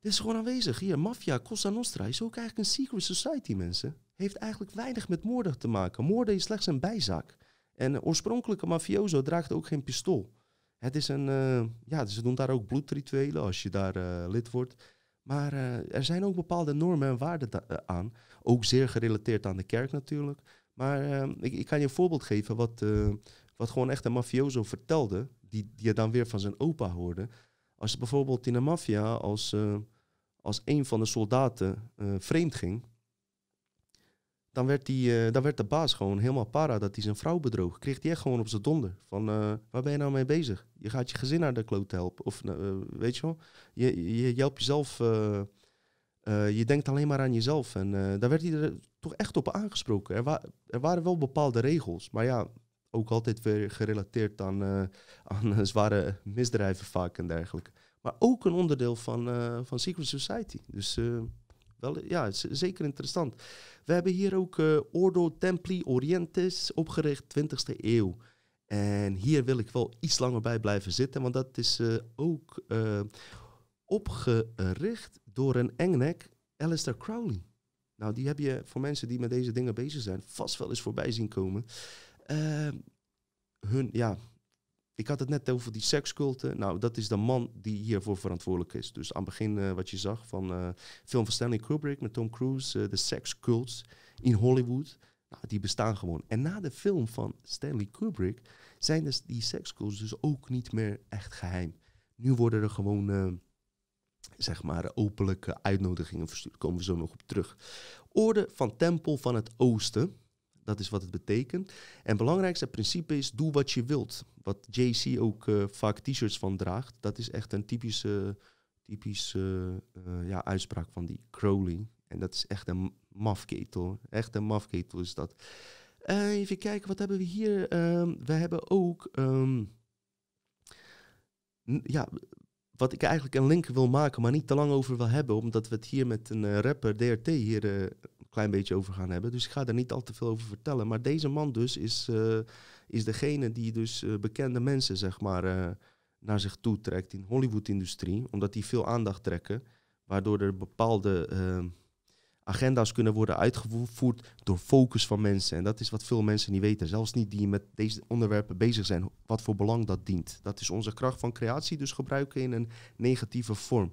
Dit is gewoon aanwezig. Hier, Mafia, Cosa Nostra is ook eigenlijk een secret society, mensen. Heeft eigenlijk weinig met moorden te maken. Moorden is slechts een bijzaak. En oorspronkelijke mafioso draagt ook geen pistool. Het is een. Eh, ja, ze doen daar ook bloedrituelen als je daar lid wordt. Maar er zijn ook bepaalde normen en waarden aan. Ook zeer gerelateerd aan de kerk natuurlijk. Maar ehm, ik, kan je een voorbeeld geven wat, eh, wat gewoon echt een mafioso vertelde, die, die je dan weer van zijn opa hoorde. Als je bijvoorbeeld in de maffia als, eh, als een van de soldaten eh, vreemd ging, dan werd, die, dan werd de baas gewoon helemaal para dat hij zijn vrouw bedroog. Kreeg hij echt gewoon op zijn donder. Van, waar ben je nou mee bezig? Je gaat je gezin naar de kloot helpen. Of, nou, weet je wel, je, je, je helpt jezelf. je denkt alleen maar aan jezelf. En daar werd hij er toch echt op aangesproken. Er, er waren wel bepaalde regels, maar ja, ook altijd weer gerelateerd aan, eh, aan eh, zware misdrijven vaak en dergelijke. Maar ook een onderdeel van, eh, van Secret Society. Dus wel, ja, zeker interessant. We hebben hier ook Ordo Templi Orientis opgericht, 20e eeuw. En hier wil ik wel iets langer bij blijven zitten, want dat is ook opgericht door een engnek, Alistair Crowley. Nou, die heb je voor mensen die met deze dingen bezig zijn vast wel eens voorbij zien komen. Ehm, hun, ja, ik had het net over die seksculten. Nou, dat is de man die hiervoor verantwoordelijk is. Dus aan het begin eh, wat je zag van uh, film van Stanley Kubrick met Tom Cruise, uh, de sekscults in Hollywood. Nou, die bestaan gewoon. En na de film van Stanley Kubrick zijn dus die sekscults dus ook niet meer echt geheim. Nu worden er gewoon ehm, zeg maar, openlijke uitnodigingen verstuurd. Komen we zo nog op terug. Orde van Tempel van het Oosten. Dat is wat het betekent. En belangrijkste principe is: doe wat je wilt. Wat JC ook eh, vaak t-shirts van draagt. Dat is echt een typische, typische eh, ja, uitspraak van die Crowley. En dat is echt een mafketel. Echt een mafketel is dat. Eh, even kijken, wat hebben we hier? Ehm, we hebben ook. Ehm, ja, wat ik eigenlijk een link wil maken, maar niet te lang over wil hebben, omdat we het hier met een eh, rapper, DRT, hier eh, een klein beetje over gaan hebben. Dus ik ga daar niet al te veel over vertellen. Maar deze man dus is, eh, is degene die dus bekende mensen, zeg maar, naar zich toe trekt in Hollywood-industrie, omdat die veel aandacht trekken, waardoor er bepaalde agenda's kunnen worden uitgevoerd door focus van mensen. En dat is wat veel mensen niet weten. Zelfs niet die met deze onderwerpen bezig zijn. Wat voor belang dat dient. Dat is onze kracht van creatie, dus gebruiken in een negatieve vorm.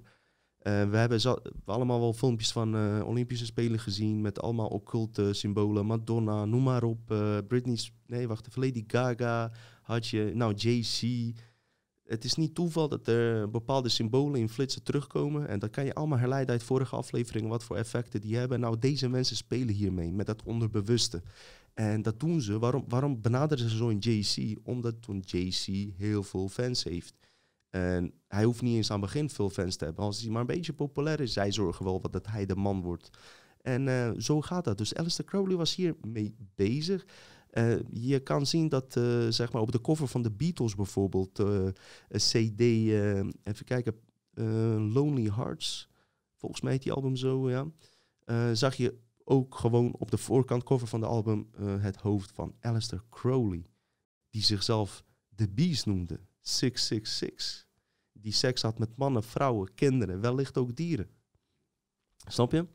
Eh, we hebben allemaal wel filmpjes van eh, Olympische Spelen gezien met allemaal occulte symbolen. Madonna, noem maar op. Britney's, eh, Britney, nee wacht even, Lady Gaga had je. Nou, jay het is niet toeval dat er bepaalde symbolen in flitsen terugkomen. En dat kan je allemaal herleiden uit vorige afleveringen, wat voor effecten die hebben. Nou, deze mensen spelen hiermee, met dat onderbewuste. En dat doen ze. Waarom, waarom benaderen ze zo'n JC? Omdat toen JC heel veel fans heeft. En hij hoeft niet eens aan het begin veel fans te hebben. Als hij maar een beetje populair is, zij zorgen wel dat hij de man wordt. En eh, zo gaat dat. Dus Alistair Crowley was hier mee bezig. Eh, je kan zien dat eh, zeg maar op de cover van de Beatles bijvoorbeeld, eh, een CD, even kijken, Lonely Hearts, volgens mij heet die album zo, ja. zag je ook gewoon op de voorkant cover van de album het hoofd van Alistair Crowley, die zichzelf de Beast noemde, 666. Die seks had met mannen, vrouwen, kinderen, wellicht ook dieren. Snap je?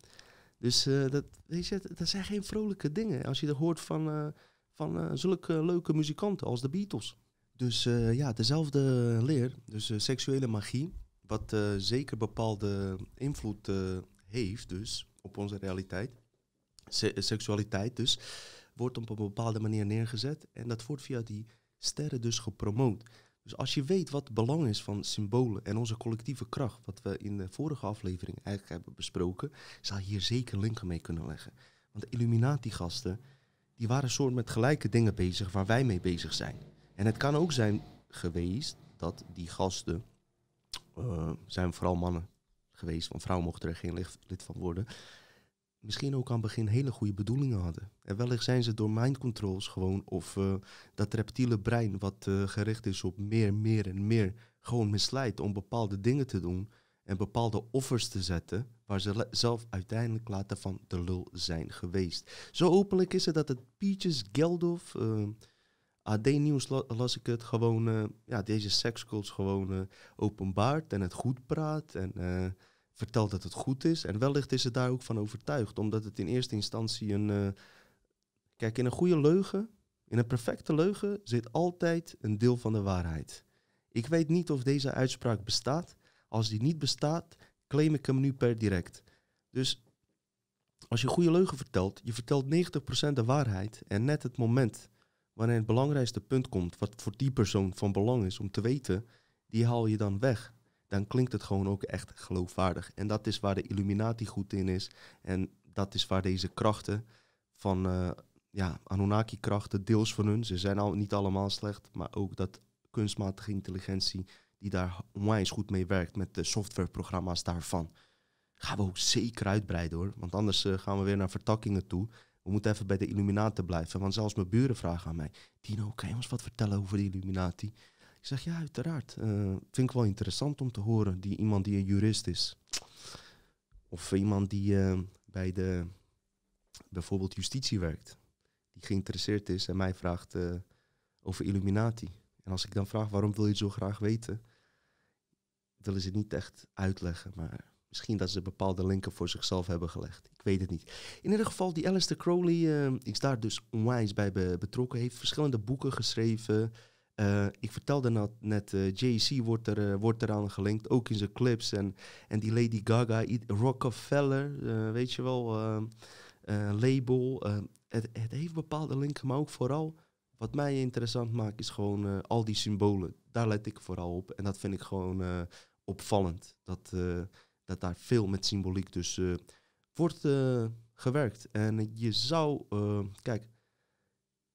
Dus dat, weet dat zijn geen vrolijke dingen. Als je dat hoort van, van eh, zulke leuke muzikanten als de Beatles. Dus eh, ja, dezelfde leer, dus eh, seksuele magie, wat zeker bepaalde invloed heeft dus op onze realiteit, seksualiteit dus, wordt op een bepaalde manier neergezet en dat wordt via die sterren dus gepromoot. Dus als je weet wat het belang is van symbolen en onze collectieve kracht, wat we in de vorige aflevering eigenlijk hebben besproken, zou je hier zeker linken mee kunnen leggen. Want de Illuminati-gasten, die waren soort met gelijke dingen bezig waar wij mee bezig zijn. En het kan ook zijn geweest dat die gasten, eh, zijn vooral mannen geweest, want vrouwen mochten er geen lid van worden, misschien ook aan het begin hele goede bedoelingen hadden. En wellicht zijn ze door mind controls gewoon, of eh, dat reptiele brein wat eh, gericht is op meer, meer en meer, gewoon misleid om bepaalde dingen te doen en bepaalde offers te zetten waar ze zelf uiteindelijk later van de lul zijn geweest. Zo openlijk is het dat het Pietjes Geldof, uh, ehm, AD Nieuws las ik het, gewoon eh, ja, deze sekscults gewoon eh, openbaart en het goed praat en eh, vertelt dat het goed is. En wellicht is ze daar ook van overtuigd, omdat het in eerste instantie een... kijk, in een goede leugen, in een perfecte leugen zit altijd een deel van de waarheid. Ik weet niet of deze uitspraak bestaat. Als die niet bestaat, claim ik hem nu per direct. Dus als je goede leugen vertelt, je vertelt 90% de waarheid en net het moment wanneer het belangrijkste punt komt, wat voor die persoon van belang is om te weten, die haal je dan weg. Dan klinkt het gewoon ook echt geloofwaardig. En dat is waar de Illuminati goed in is. En dat is waar deze krachten van uh, ja, Anunnaki-krachten, deels van hun, ze zijn al niet allemaal slecht, maar ook dat kunstmatige intelligentie die daar onwijs goed mee werkt met de softwareprogramma's daarvan. Gaan we ook zeker uitbreiden hoor, want anders eh, gaan we weer naar vertakkingen toe. We moeten even bij de Illuminaten blijven, want zelfs mijn buren vragen aan mij: Dino, kan je ons wat vertellen over de Illuminati? Ik zeg ja, uiteraard. Eh, vind ik wel interessant om te horen, die iemand die een jurist is. Of iemand die eh, bij de bijvoorbeeld justitie werkt, die geïnteresseerd is en mij vraagt over Illuminati. En als ik dan vraag waarom wil je het zo graag weten, willen ze niet echt uitleggen. Maar misschien dat ze bepaalde linken voor zichzelf hebben gelegd. Ik weet het niet. In ieder geval, die Alistair Crowley uh, is daar dus onwijs bij betrokken. Heeft verschillende boeken geschreven. Eh, ik vertelde net, net uh, JC wordt, er, eh, wordt eraan gelinkt, ook in zijn clips. En, en die Lady Gaga, Rockefeller, weet je wel, label. het, het heeft bepaalde linken, maar ook vooral wat mij interessant maakt is gewoon eh, al die symbolen. Daar let ik vooral op. En dat vind ik gewoon eh, opvallend. Dat, eh, dat daar veel met symboliek dus wordt gewerkt. En je zou, kijk,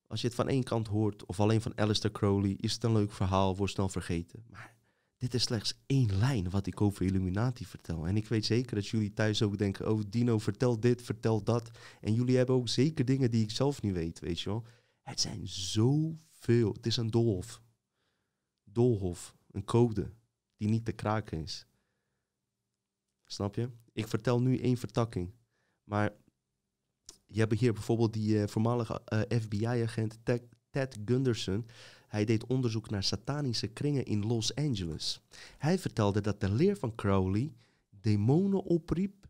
als je het van één kant hoort of alleen van Alistair Crowley, is het een leuk verhaal, wordt snel vergeten. Maar dit is slechts één lijn wat ik over Illuminati vertel. En ik weet zeker dat jullie thuis ook denken, oh Dino, vertel dit, vertel dat. En jullie hebben ook zeker dingen die ik zelf niet weet, weet je wel. Het zijn zoveel. Het is een doolhof. dolhof, Een code die niet te kraken is. Snap je? Ik vertel nu één vertakking. Maar je hebt hier bijvoorbeeld die eh, voormalige eh, FBI-agent Ted Gunderson. Hij deed onderzoek naar satanische kringen in Los Angeles. Hij vertelde dat de leer van Crowley demonen opriep.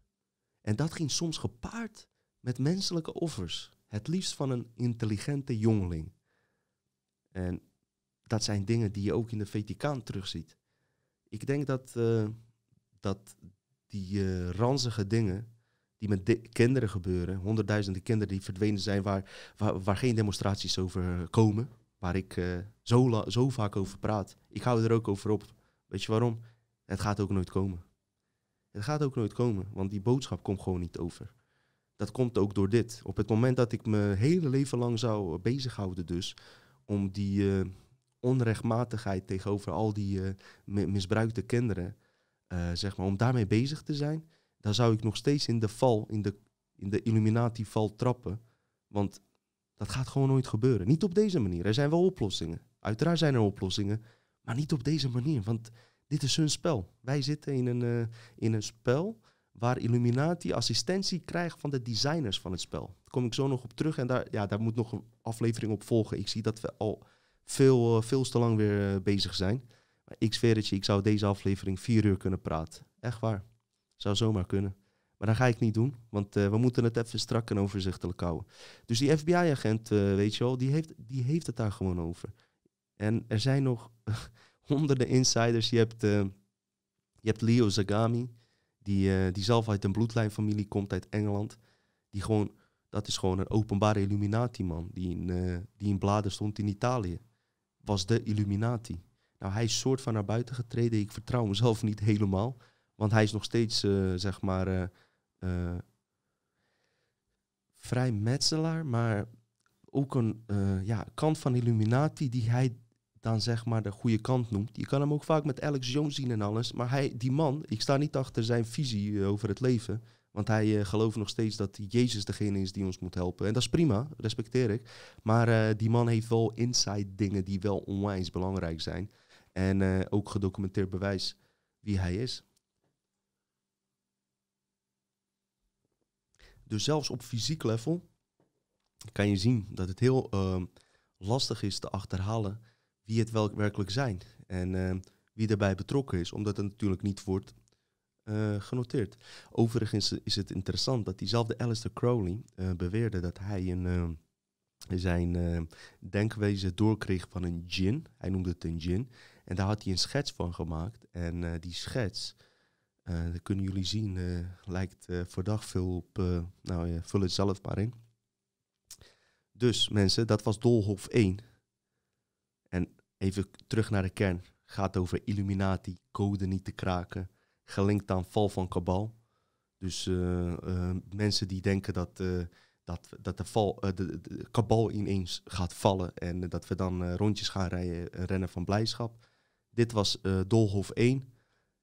En dat ging soms gepaard met menselijke offers. Het liefst van een intelligente jongeling. En dat zijn dingen die je ook in de Vaticaan terugziet. Ik denk dat, eh, dat die eh, ranzige dingen die met kinderen gebeuren, honderdduizenden kinderen die verdwenen zijn waar, waar, geen demonstraties over eh, komen, waar ik uh, zo, zo vaak over praat. Ik hou er ook over op. Weet je waarom? Het gaat ook nooit komen. Het gaat ook nooit komen, want die boodschap komt gewoon niet over dat komt ook door dit. Op het moment dat ik me hele leven lang zou eh, bezighouden dus... om die eh, onrechtmatigheid tegenover al die eh, misbruikte kinderen... zeg maar, om daarmee bezig te zijn... dan zou ik nog steeds in de val, in de, in de Illuminati-val trappen. Want dat gaat gewoon nooit gebeuren. Niet op deze manier. Er zijn wel oplossingen. Uiteraard zijn er oplossingen. Maar niet op deze manier. Want dit is hun spel. Wij zitten in een, in een spel waar Illuminati assistentie krijgt van de designers van het spel. Daar kom ik zo nog op terug en daar, ja, daar moet nog een aflevering op volgen. Ik zie dat we al veel, eh, veel te lang weer eh, bezig zijn. Maar ik zweer het je, ik zou deze aflevering vier uur kunnen praten. Echt waar. Zou zomaar kunnen. Maar dat ga ik niet doen, want eh, we moeten het even strak en overzichtelijk houden. Dus die FBI-agent, weet je wel, die heeft, die heeft het daar gewoon over. En er zijn nog honderden insiders. Je hebt, je hebt Leo Zagami, die, eh, die zelf uit een bloedlijnfamilie komt uit Engeland. Die gewoon, dat is gewoon een openbare Illuminati man. Die in, eh, die in bladen stond in Italië. Was de Illuminati. Nou, hij is soort van naar buiten getreden. Ik vertrouw mezelf niet helemaal. Want hij is nog steeds, eh, zeg maar, vrij metselaar. Maar ook een ja, kant van Illuminati die hij dan zeg maar de goede kant noemt. Je kan hem ook vaak met Alex Jones zien en alles. Maar hij, die man, ik sta niet achter zijn visie eh, over het leven. Want hij eh, gelooft nog steeds dat Jezus degene is die ons moet helpen. En dat is prima, respecteer ik. Maar eh, die man heeft wel inside dingen die wel onwijs belangrijk zijn. En ook gedocumenteerd bewijs wie hij is. Dus zelfs op fysiek level kan je zien dat het heel ehm, lastig is te achterhalen die het wel werkelijk zijn en ehm, wie daarbij betrokken is, omdat het natuurlijk niet wordt eh, genoteerd. Overigens is het interessant dat diezelfde Alistair Crowley eh, beweerde dat hij een, ehm, zijn ehm, denkwezen doorkreeg van een djinn. Hij noemde het een djinn. En daar had hij een schets van gemaakt. En eh, die schets, dat kunnen jullie zien, lijkt voor dag veel op. nou, vul het zelf maar in. Dus mensen, dat was Dolhof 1. En even terug naar de kern. Gaat over Illuminati, code niet te kraken. Gelinkt aan val van kabal. Dus eh, eh, mensen die denken dat, eh, dat, dat de, val, de, kabal ineens gaat vallen. En dat we dan rondjes gaan rijden, rennen van blijdschap. Dit was Dolhof 1.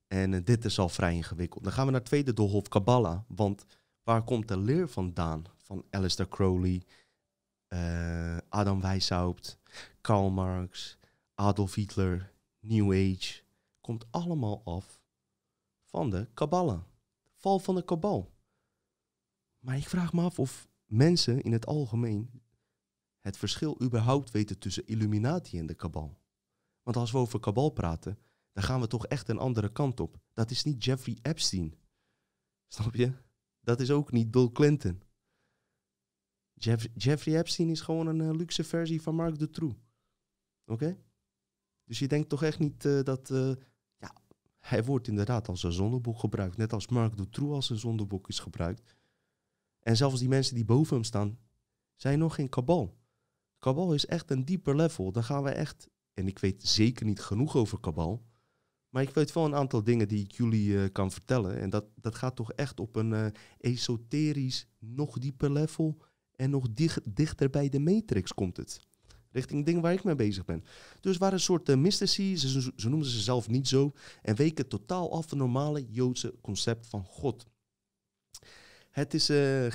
En dit is al vrij ingewikkeld. Dan gaan we naar het tweede Dolhof Kabbalah. Want waar komt de leer vandaan? Van Alistair Crowley, Adam Weishaupt, Karl Marx, Adolf Hitler, New Age, komt allemaal af van de Kabbala, Val van de Kabal. Maar ik vraag me af of mensen in het algemeen het verschil überhaupt weten tussen Illuminati en de Kabal. Want als we over Kabal praten, dan gaan we toch echt een andere kant op. Dat is niet Jeffrey Epstein. Snap je? Dat is ook niet Bill Clinton. Jeffrey Epstein is gewoon een eh, luxe versie van Mark de True, Oké? Dus je denkt toch echt niet eh, dat... Eh, ja, hij wordt inderdaad als een zondebok gebruikt. Net als Mark Dutroux als een zondebok is gebruikt. En zelfs die mensen die boven hem staan, zijn nog geen kabal. Kabal is echt een dieper level. Daar gaan we echt... En ik weet zeker niet genoeg over kabal. Maar ik weet wel een aantal dingen die ik jullie eh, kan vertellen. En dat, dat gaat toch echt op een esoterisch, nog dieper level. En nog dichter bij de matrix komt het. Richting dingen waar ik mee bezig ben. Dus waar een soort uh, mystici, ze, ze noemen ze zelf niet zo, en weken totaal af van het normale Joodse concept van God. Het is eh,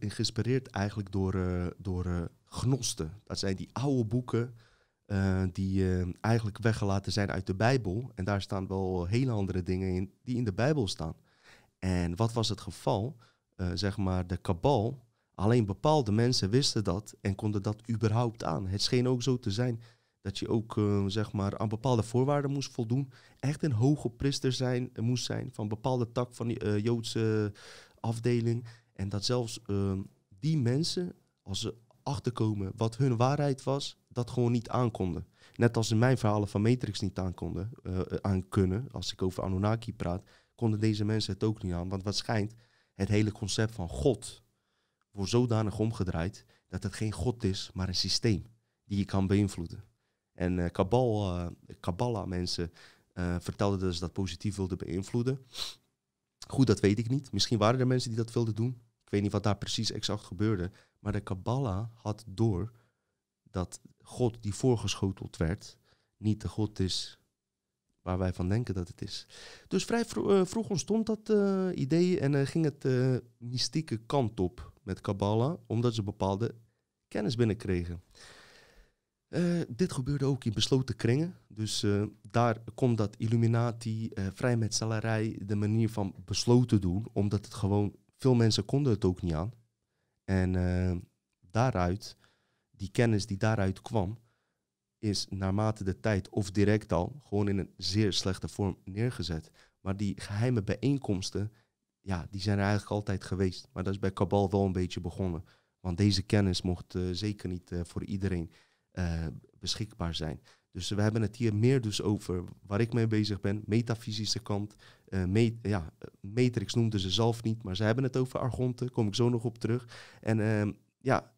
geïnspireerd eigenlijk door, eh, door gnosten. Dat zijn die oude boeken die eigenlijk weggelaten zijn uit de Bijbel. En daar staan wel hele andere dingen in die in de Bijbel staan. En wat was het geval? zeg maar, de kabal, Alleen bepaalde mensen wisten dat en konden dat überhaupt aan. Het scheen ook zo te zijn dat je ook eh, zeg maar aan bepaalde voorwaarden moest voldoen. Echt een hoge priester zijn, eh, moest zijn van bepaalde tak van die eh, Joodse afdeling. En dat zelfs ehm, die mensen, als ze achterkomen wat hun waarheid was, dat gewoon niet aankonden. Net als in mijn verhalen van Matrix niet aankonden, aan kunnen, als ik over Anunnaki praat, konden deze mensen het ook niet aan. Want wat schijnt, het hele concept van God wordt zodanig omgedraaid dat het geen god is, maar een systeem die je kan beïnvloeden. En uh, eh, Kabal, eh, Kabbalah mensen uh, vertelden dat dus ze dat positief wilden beïnvloeden. Goed, dat weet ik niet. Misschien waren er mensen die dat wilden doen. Ik weet niet wat daar precies exact gebeurde. Maar de Kabbalah had door dat God die voorgeschoteld werd, niet de God is waar wij van denken dat het is. Dus vrij vroeg ontstond dat idee en ging het mystieke kant op met Kabbalah, omdat ze bepaalde kennis binnenkregen. Uh, dit gebeurde ook in besloten kringen. Dus eh, daar komt dat illuminatie, eh, met vrijmetselarij, de manier van besloten doen. Omdat het gewoon, veel mensen konden het ook niet aan. En daaruit, die kennis die daaruit kwam, is naarmate de tijd of direct al gewoon in een zeer slechte vorm neergezet. Maar die geheime bijeenkomsten ja, die zijn er eigenlijk altijd geweest. Maar dat is bij Kabbal wel een beetje begonnen. Want deze kennis mocht eh, zeker niet eh, voor iedereen eh, beschikbaar zijn. Dus we hebben het hier meer dus over waar ik mee bezig ben, metafysische kant. Met, ja, matrix noemden ze zelf niet, maar ze hebben het over argonten, kom ik zo nog op terug. En ehm, ja,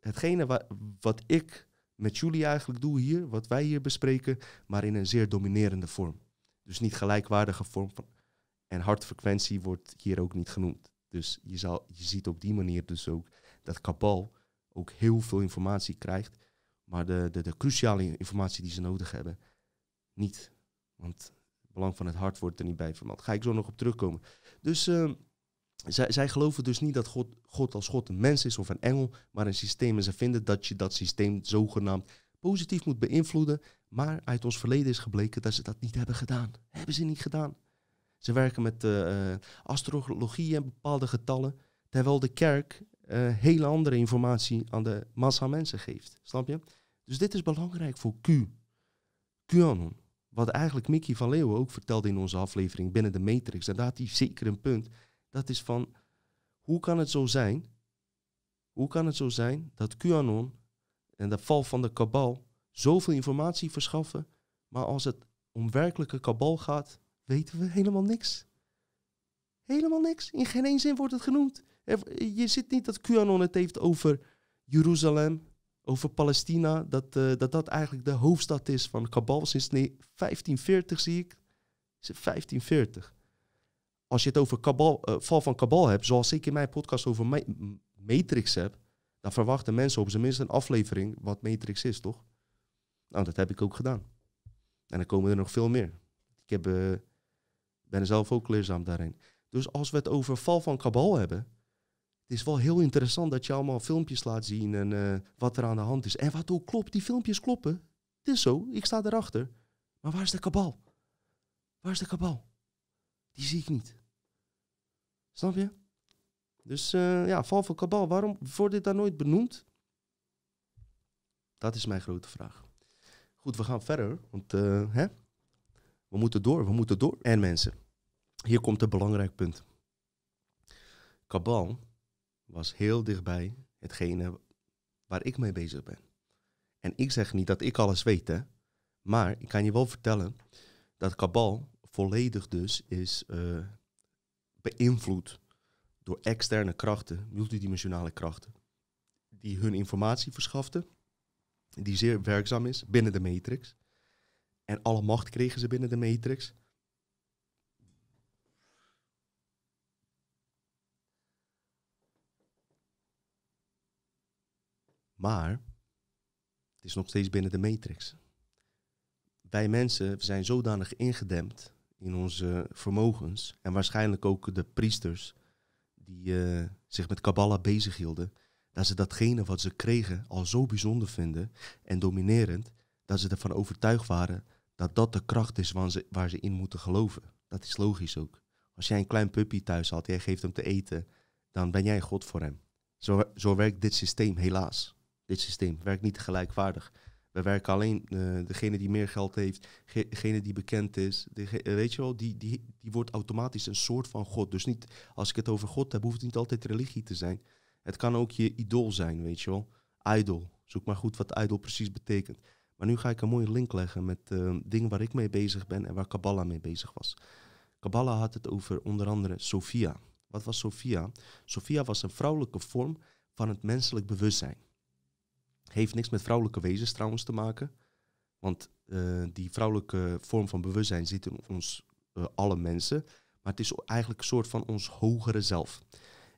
hetgene wat ik met jullie eigenlijk doe hier, wat wij hier bespreken, maar in een zeer dominerende vorm. Dus niet gelijkwaardige vorm van en hartfrequentie wordt hier ook niet genoemd. Dus je, zal, je ziet op die manier dus ook dat Kabal ook heel veel informatie krijgt, maar de, de, de cruciale informatie die ze nodig hebben, niet. Want het belang van het hart wordt er niet bij vermeld. Ga ik zo nog op terugkomen. Dus ehm, zij, zij geloven dus niet dat God, God als God een mens is of een engel, maar een systeem. En ze vinden dat je dat systeem zogenaamd positief moet beïnvloeden. Maar uit ons verleden is gebleken dat ze dat niet hebben gedaan. Hebben ze niet gedaan. Ze werken met eh, eh, astrologie en bepaalde getallen. Terwijl de kerk eh, hele andere informatie aan de massa mensen geeft. Snap je? Dus dit is belangrijk voor Q. QAnon. Wat eigenlijk Mickey van Leeuwen ook vertelde in onze aflevering binnen de Matrix. En daar had hij zeker een punt. Dat is van, hoe kan het zo zijn? Hoe kan het zo zijn dat QAnon en de val van de kabal zoveel informatie verschaffen, maar als het om werkelijke kabal gaat, weten we helemaal niks. Helemaal niks. In geen één zin wordt het genoemd. Je ziet niet dat QAnon het heeft over Jeruzalem, over Palestina, dat, eh, dat dat eigenlijk de hoofdstad is van Kabal sinds 1540 zie ik. 1540. Als je het over Kabal, eh, val van Kabal hebt, zoals ik in mijn podcast over Matrix heb, dan verwachten mensen op zijn minst een aflevering wat Matrix is, toch? Nou, dat heb ik ook gedaan. En er komen er nog veel meer. Ik heb eh, ben zelf ook leerzaam daarin. Dus als we het over val van kabal hebben, het is wel heel interessant dat je allemaal filmpjes laat zien en eh, wat er aan de hand is. En wat ook klopt, die filmpjes kloppen. Het is zo, ik sta erachter. Maar waar is de kabal? Waar is de kabal? Die zie ik niet. Snap je? Dus eh, ja, val van kabal. Waarom wordt dit daar nooit benoemd? Dat is mijn grote vraag. Goed, we gaan verder, want eh, hè? we moeten door, we moeten door. En mensen, hier komt een belangrijk punt. Kabal was heel dichtbij hetgene waar ik mee bezig ben. En ik zeg niet dat ik alles weet, Maar ik kan je wel vertellen dat Kabal volledig dus is eh, beïnvloed door externe krachten, multidimensionale krachten, die hun informatie verschaften, die zeer werkzaam is binnen de matrix. En alle macht kregen ze binnen de matrix. Maar het is nog steeds binnen de matrix. Wij mensen zijn zodanig ingedempt in onze vermogens en waarschijnlijk ook de priesters die eh, zich met Kabbalah bezighielden, dat ze datgene wat ze kregen al zo bijzonder vinden en dominerend, dat ze ervan overtuigd waren dat dat de kracht is waar ze, waar ze in moeten geloven. Dat is logisch ook. Als jij een klein puppy thuis had, jij geeft hem te eten, dan ben jij God voor hem. Zo, zo werkt dit systeem helaas dit systeem. Werkt niet gelijkwaardig. We werken alleen eh, degene die meer geld heeft, degene die bekend is. Eh, weet je wel, die, die, die wordt automatisch een soort van God. Dus niet, als ik het over God heb, hoeft het niet altijd religie te zijn. Het kan ook je idool zijn, weet je wel. Idol. Zoek maar goed wat idol precies betekent. Maar nu ga ik een mooie link leggen met eh, dingen waar ik mee bezig ben en waar Kabbalah mee bezig was. Kabbalah had het over onder andere Sophia. Wat was Sophia? Sophia was een vrouwelijke vorm van het menselijk bewustzijn. Heeft niks met vrouwelijke wezens trouwens te maken. Want eh, die vrouwelijke vorm van bewustzijn zit in ons, eh, alle mensen. Maar het is eigenlijk een soort van ons hogere zelf.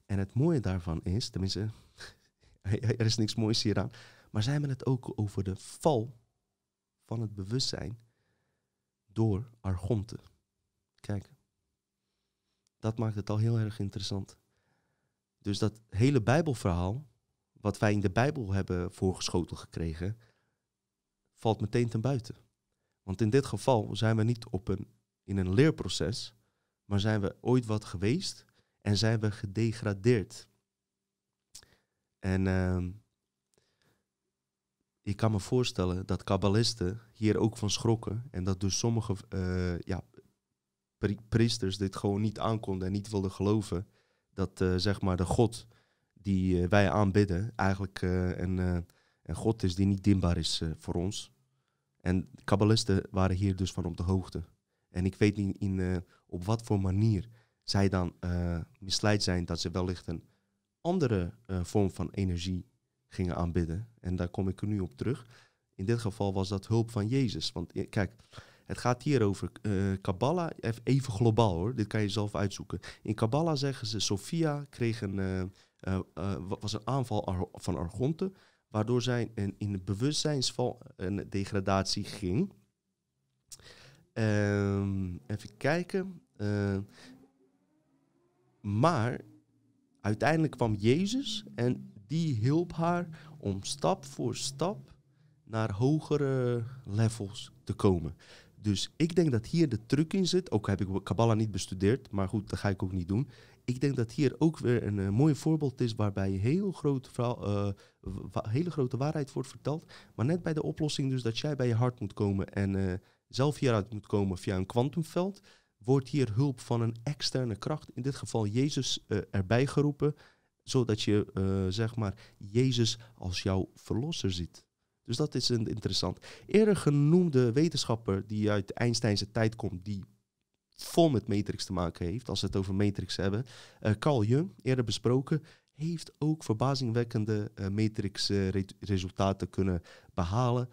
En het mooie daarvan is, tenminste, er is niks moois hieraan. Maar zijn we het ook over de val van het bewustzijn door argonten. Kijk, dat maakt het al heel erg interessant. Dus dat hele Bijbelverhaal wat wij in de Bijbel hebben voorgeschoten gekregen, valt meteen ten buiten. Want in dit geval zijn we niet op een, in een leerproces, maar zijn we ooit wat geweest en zijn we gedegradeerd. En ehm, ik kan me voorstellen dat kabbalisten hier ook van schrokken en dat dus sommige eh, ja, priesters dit gewoon niet aankonden en niet wilden geloven dat eh, zeg maar de God die eh, wij aanbidden eigenlijk eh, een, eh, een God is die niet dienbaar is voor ons. En kabbalisten waren hier dus van op de hoogte. En ik weet niet in, op wat voor manier zij dan misleid zijn dat ze wellicht een andere vorm van energie gingen aanbidden. En daar kom ik er nu op terug. In dit geval was dat hulp van Jezus. Want kijk, het gaat hier over Kabbalah, even globaal hoor, dit kan je zelf uitzoeken. In Kabbalah zeggen ze, Sophia kreeg een, eh, eh, was een aanval van Argonte, waardoor zij in, een bewustzijnsval en degradatie ging. Ehm, even kijken. Eh, maar uiteindelijk kwam Jezus en die hielp haar om stap voor stap naar hogere levels te komen. Dus ik denk dat hier de truc in zit. Ook heb ik Kabbalah niet bestudeerd, maar goed, dat ga ik ook niet doen ik denk dat hier ook weer een, eh, mooi voorbeeld is waarbij heel groot eh, hele grote waarheid wordt verteld. Maar net bij de oplossing dus dat jij bij je hart moet komen en eh, zelf hieruit moet komen via een kwantumveld, wordt hier hulp van een externe kracht, in dit geval Jezus, erbij geroepen. Zodat je, zeg maar, Jezus als jouw verlosser ziet. Dus dat is een interessant. Eerder genoemde wetenschapper die uit de Einsteinse tijd komt, die vol met Matrix te maken heeft, als we het over Matrix hebben. Eh, Carl Jung, eerder besproken, heeft ook verbazingwekkende uh, eh, Matrix-resultaten eh, kunnen behalen.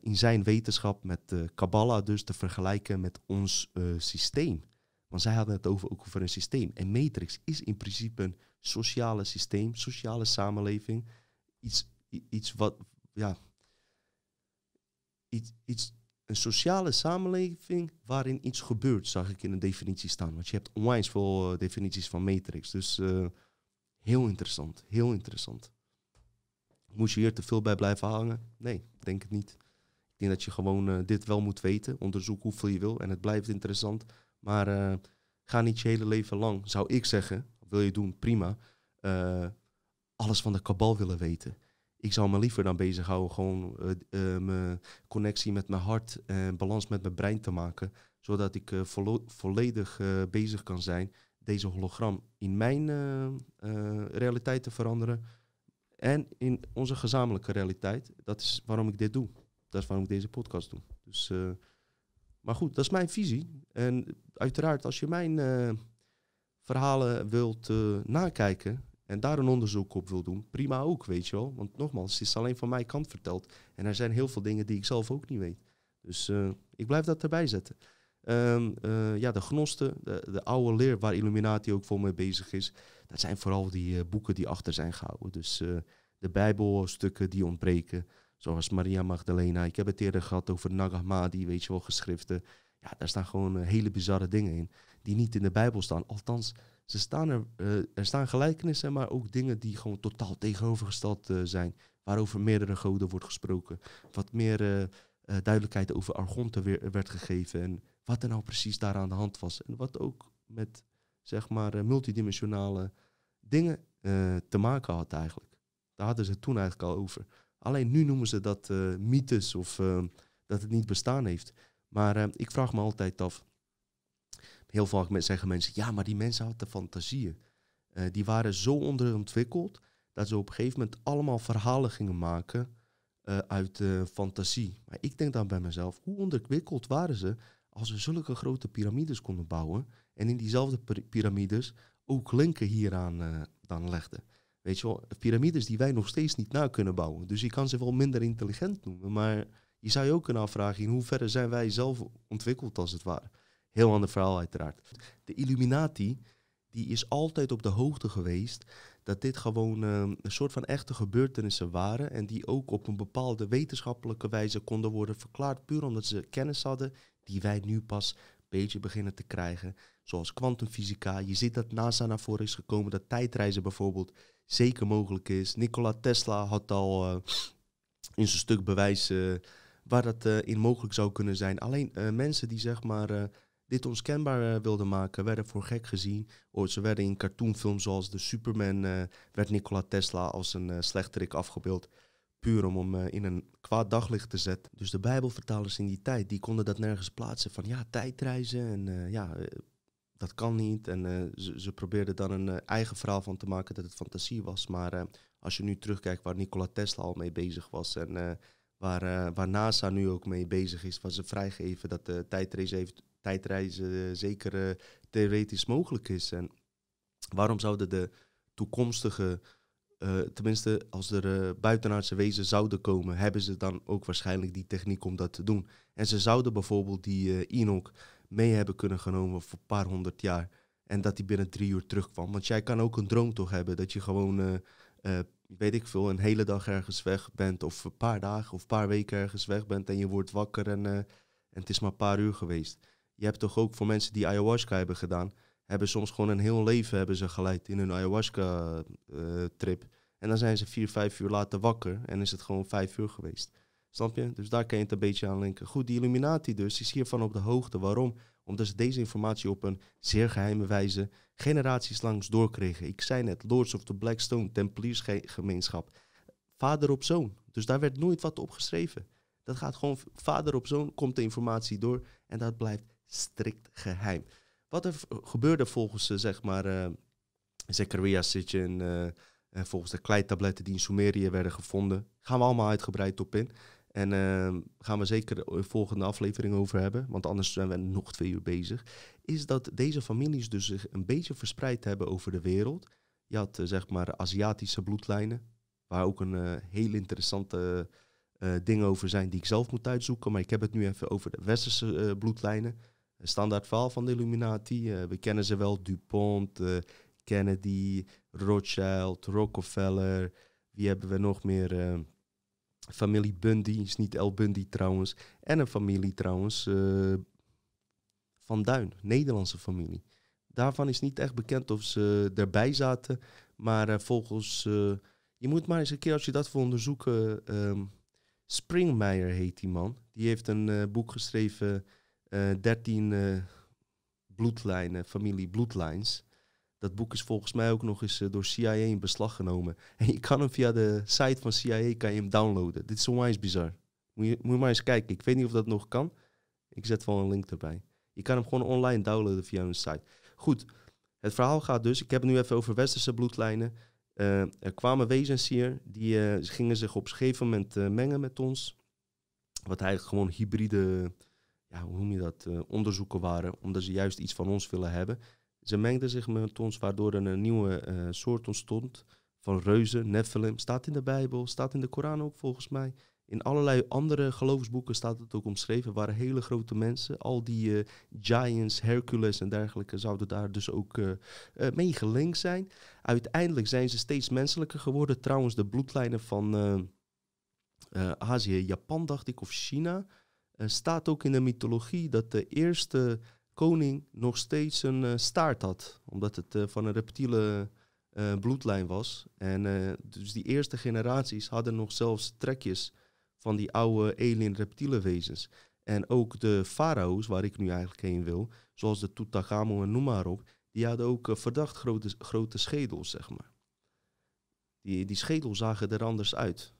in zijn wetenschap met Kabbalah dus te vergelijken met ons systeem. Want zij hadden het over, ook over een systeem. En Matrix is in principe een sociale systeem, sociale samenleving. Iets, iets wat, ja, iets, iets een sociale samenleving waarin iets gebeurt, zag ik in een definitie staan. Want je hebt onwijs veel eh, definities van matrix. Dus eh, heel interessant, heel interessant. Moest je hier te veel bij blijven hangen? Nee, denk het niet. Ik denk dat je gewoon eh, dit wel moet weten. Onderzoek hoeveel je wil en het blijft interessant. Maar ga niet je hele leven lang, zou ik zeggen, wil je doen, prima. alles van de kabal willen weten ik zou me liever dan bezighouden gewoon eh, eh, mijn connectie met mijn hart en balans met mijn brein te maken, zodat ik eh, volledig bezig kan zijn deze hologram in mijn realiteit te veranderen en in onze gezamenlijke realiteit. Dat is waarom ik dit doe. Dat is waarom ik deze podcast doe. Dus, maar goed, dat is mijn visie. En uiteraard, als je mijn verhalen wilt nakijken, en daar een onderzoek op wil doen, prima ook, weet je wel. Want nogmaals, het is alleen van mijn kant verteld. En er zijn heel veel dingen die ik zelf ook niet weet. Dus eh, ik blijf dat erbij zetten. Ehm, eh, ja, de gnosten, de, de, oude leer waar Illuminati ook voor mee bezig is, dat zijn vooral die eh, boeken die achter zijn gehouden. Dus de Bijbelstukken die ontbreken, zoals Maria Magdalena. Ik heb het eerder gehad over Nag Hammadi, weet je wel, geschriften. Ja, daar staan gewoon hele bizarre dingen in die niet in de Bijbel staan. Althans, staan eh, er, staan gelijkenissen, maar ook dingen die gewoon totaal tegenovergesteld eh, zijn. Waarover meerdere goden wordt gesproken. Wat meer eh, duidelijkheid over Argonte werd gegeven. En wat er nou precies daar aan de hand was. En wat ook met, zeg maar, multidimensionale dingen te maken had eigenlijk. Daar hadden ze het toen eigenlijk al over. Alleen nu noemen ze dat mythes of ehm, dat het niet bestaan heeft. Maar ik vraag me altijd af heel vaak zeggen mensen, ja, maar die mensen hadden fantasieën. Eh, die waren zo onderontwikkeld dat ze op een gegeven moment allemaal verhalen gingen maken eh, uit eh, fantasie. Maar ik denk dan bij mezelf, hoe onderwikkeld waren ze als ze zulke grote piramides konden bouwen en in diezelfde piramides ook linken hieraan dan legden. Weet je wel, piramides die wij nog steeds niet na kunnen bouwen. Dus je kan ze wel minder intelligent noemen, maar je zou je ook kunnen afvragen in hoeverre zijn wij zelf ontwikkeld als het ware. Heel ander verhaal uiteraard. De Illuminati, die is altijd op de hoogte geweest dat dit gewoon ehm, een soort van echte gebeurtenissen waren en die ook op een bepaalde wetenschappelijke wijze konden worden verklaard, puur omdat ze kennis hadden die wij nu pas een beetje beginnen te krijgen, zoals kwantumfysica. Je ziet dat NASA naar voren is gekomen, dat tijdreizen bijvoorbeeld zeker mogelijk is. Nikola Tesla had al eh, in zijn stuk bewijs waar dat eh, in mogelijk zou kunnen zijn. Alleen eh, mensen die zeg maar dit onkenbaar eh, wilden maken, werden voor gek gezien. Oh, ze werden in cartoonfilms zoals de Superman, eh, werd Nikola Tesla als een uh, slechterik afgebeeld. Puur om hem in een kwaad daglicht te zetten. Dus de Bijbelvertalers in die tijd, die konden dat nergens plaatsen. Van ja, tijdreizen en ja, dat kan niet. En ze, ze, probeerden dan een eigen verhaal van te maken dat het fantasie was. Maar als je nu terugkijkt waar Nikola Tesla al mee bezig was en... Waar, waar, NASA nu ook mee bezig is, waar ze vrijgeven dat de tijdreis heeft tijdreizen eh, zeker eh, theoretisch mogelijk is. En waarom zouden de toekomstige, eh, tenminste als er buitenaardse wezen zouden komen, hebben ze dan ook waarschijnlijk die techniek om dat te doen. En ze zouden bijvoorbeeld die uh, Enoch mee hebben kunnen genomen voor een paar honderd jaar. En dat die binnen drie uur terugkwam. Want jij kan ook een droom toch hebben dat je gewoon, weet ik veel, een hele dag ergens weg bent. Of een paar dagen of een paar weken ergens weg bent. En je wordt wakker en, en het is maar een paar uur geweest je hebt toch ook voor mensen die ayahuasca hebben gedaan, hebben soms gewoon een heel leven hebben ze geleid in hun ayahuasca eh, trip. En dan zijn ze vier, vijf uur later wakker en is het gewoon vijf uur geweest. Snap je? Dus daar kan je het een beetje aan linken. Goed, die Illuminati dus, is hiervan op de hoogte. Waarom? Omdat ze deze informatie op een zeer geheime wijze generaties langs doorkregen. Ik zei net, Lords of the Blackstone, Templiersgemeenschap. Vader op zoon. Dus daar werd nooit wat op geschreven. Dat gaat gewoon vader op zoon, komt de informatie door en dat blijft strikt geheim. Wat er gebeurde volgens, eh, zeg maar, uh, eh, Zachariah zit uh, eh, en volgens de kleitabletten die in Sumerië werden gevonden, gaan we allemaal uitgebreid op in. En ehm, gaan we zeker de volgende aflevering over hebben, want anders zijn we nog twee uur bezig. Is dat deze families dus zich een beetje verspreid hebben over de wereld. Je had zeg maar Aziatische bloedlijnen, waar ook een heel interessante ding over zijn die ik zelf moet uitzoeken. Maar ik heb het nu even over de Westerse bloedlijnen een standaard verhaal van de Illuminati. Eh, we kennen ze wel, DuPont, uh, Kennedy, Rothschild, Rockefeller. Wie hebben we nog meer? Eh, familie Bundy, is niet El Bundy trouwens. En een familie trouwens, Van Duin, Nederlandse familie. Daarvan is niet echt bekend of ze erbij zaten. Maar volgens, je moet maar eens een keer als je dat wil onderzoeken... Um, ehm, Springmeijer heet die man. Die heeft een boek geschreven 13 eh, eh, bloedlijnen, familie bloedlijns. Dat boek is volgens mij ook nog eens eh, door CIA in beslag genomen. En je kan hem via de site van CIA kan je hem downloaden. Dit is onwijs bizar. Moet je, moet maar eens kijken. Ik weet niet of dat nog kan. Ik zet wel een link erbij. Je kan hem gewoon online downloaden via hun site. Goed, het verhaal gaat dus. Ik heb het nu even over westerse bloedlijnen. er kwamen wezens hier. Die gingen zich op een gegeven moment mengen met ons. Wat eigenlijk gewoon hybride hoe noem je dat, eh, onderzoeken waren, omdat ze juist iets van ons willen hebben. Ze mengden zich met ons, waardoor er een nieuwe eh, soort ontstond van reuzen, Nephilim. Staat in de Bijbel, staat in de Koran ook volgens mij. In allerlei andere geloofsboeken staat het ook omschreven, waren hele grote mensen. Al die eh, giants, Hercules en dergelijke zouden daar dus ook uh, mee gelinkt zijn. Uiteindelijk zijn ze steeds menselijker geworden. Trouwens, de bloedlijnen van Azië, Japan dacht ik, of China, er eh, staat ook in de mythologie dat de eerste koning nog steeds een eh, staart had, omdat het eh, van een reptiele bloedlijn was. En dus die eerste generaties hadden nog zelfs trekjes van die oude alien-reptiele wezens. En ook de farao's, waar ik nu eigenlijk heen wil, zoals de Tutankhamun en noem maar op, die hadden ook verdacht grote, grote schedels, zeg maar. Die, die schedels zagen er anders uit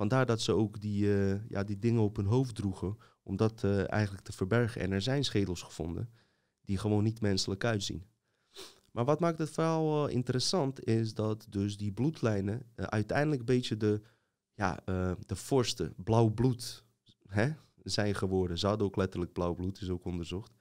vandaar dat ze ook die, eh, ja, die dingen op hun hoofd droegen. Om dat eh, eigenlijk te verbergen. En er zijn schedels gevonden die gewoon niet menselijk uitzien. Maar wat maakt het verhaal eh, interessant is dat dus die bloedlijnen uiteindelijk een beetje de, ja, de vorsten, blauw bloed, hè, zijn geworden. Ze hadden ook letterlijk blauw bloed, is ook onderzocht.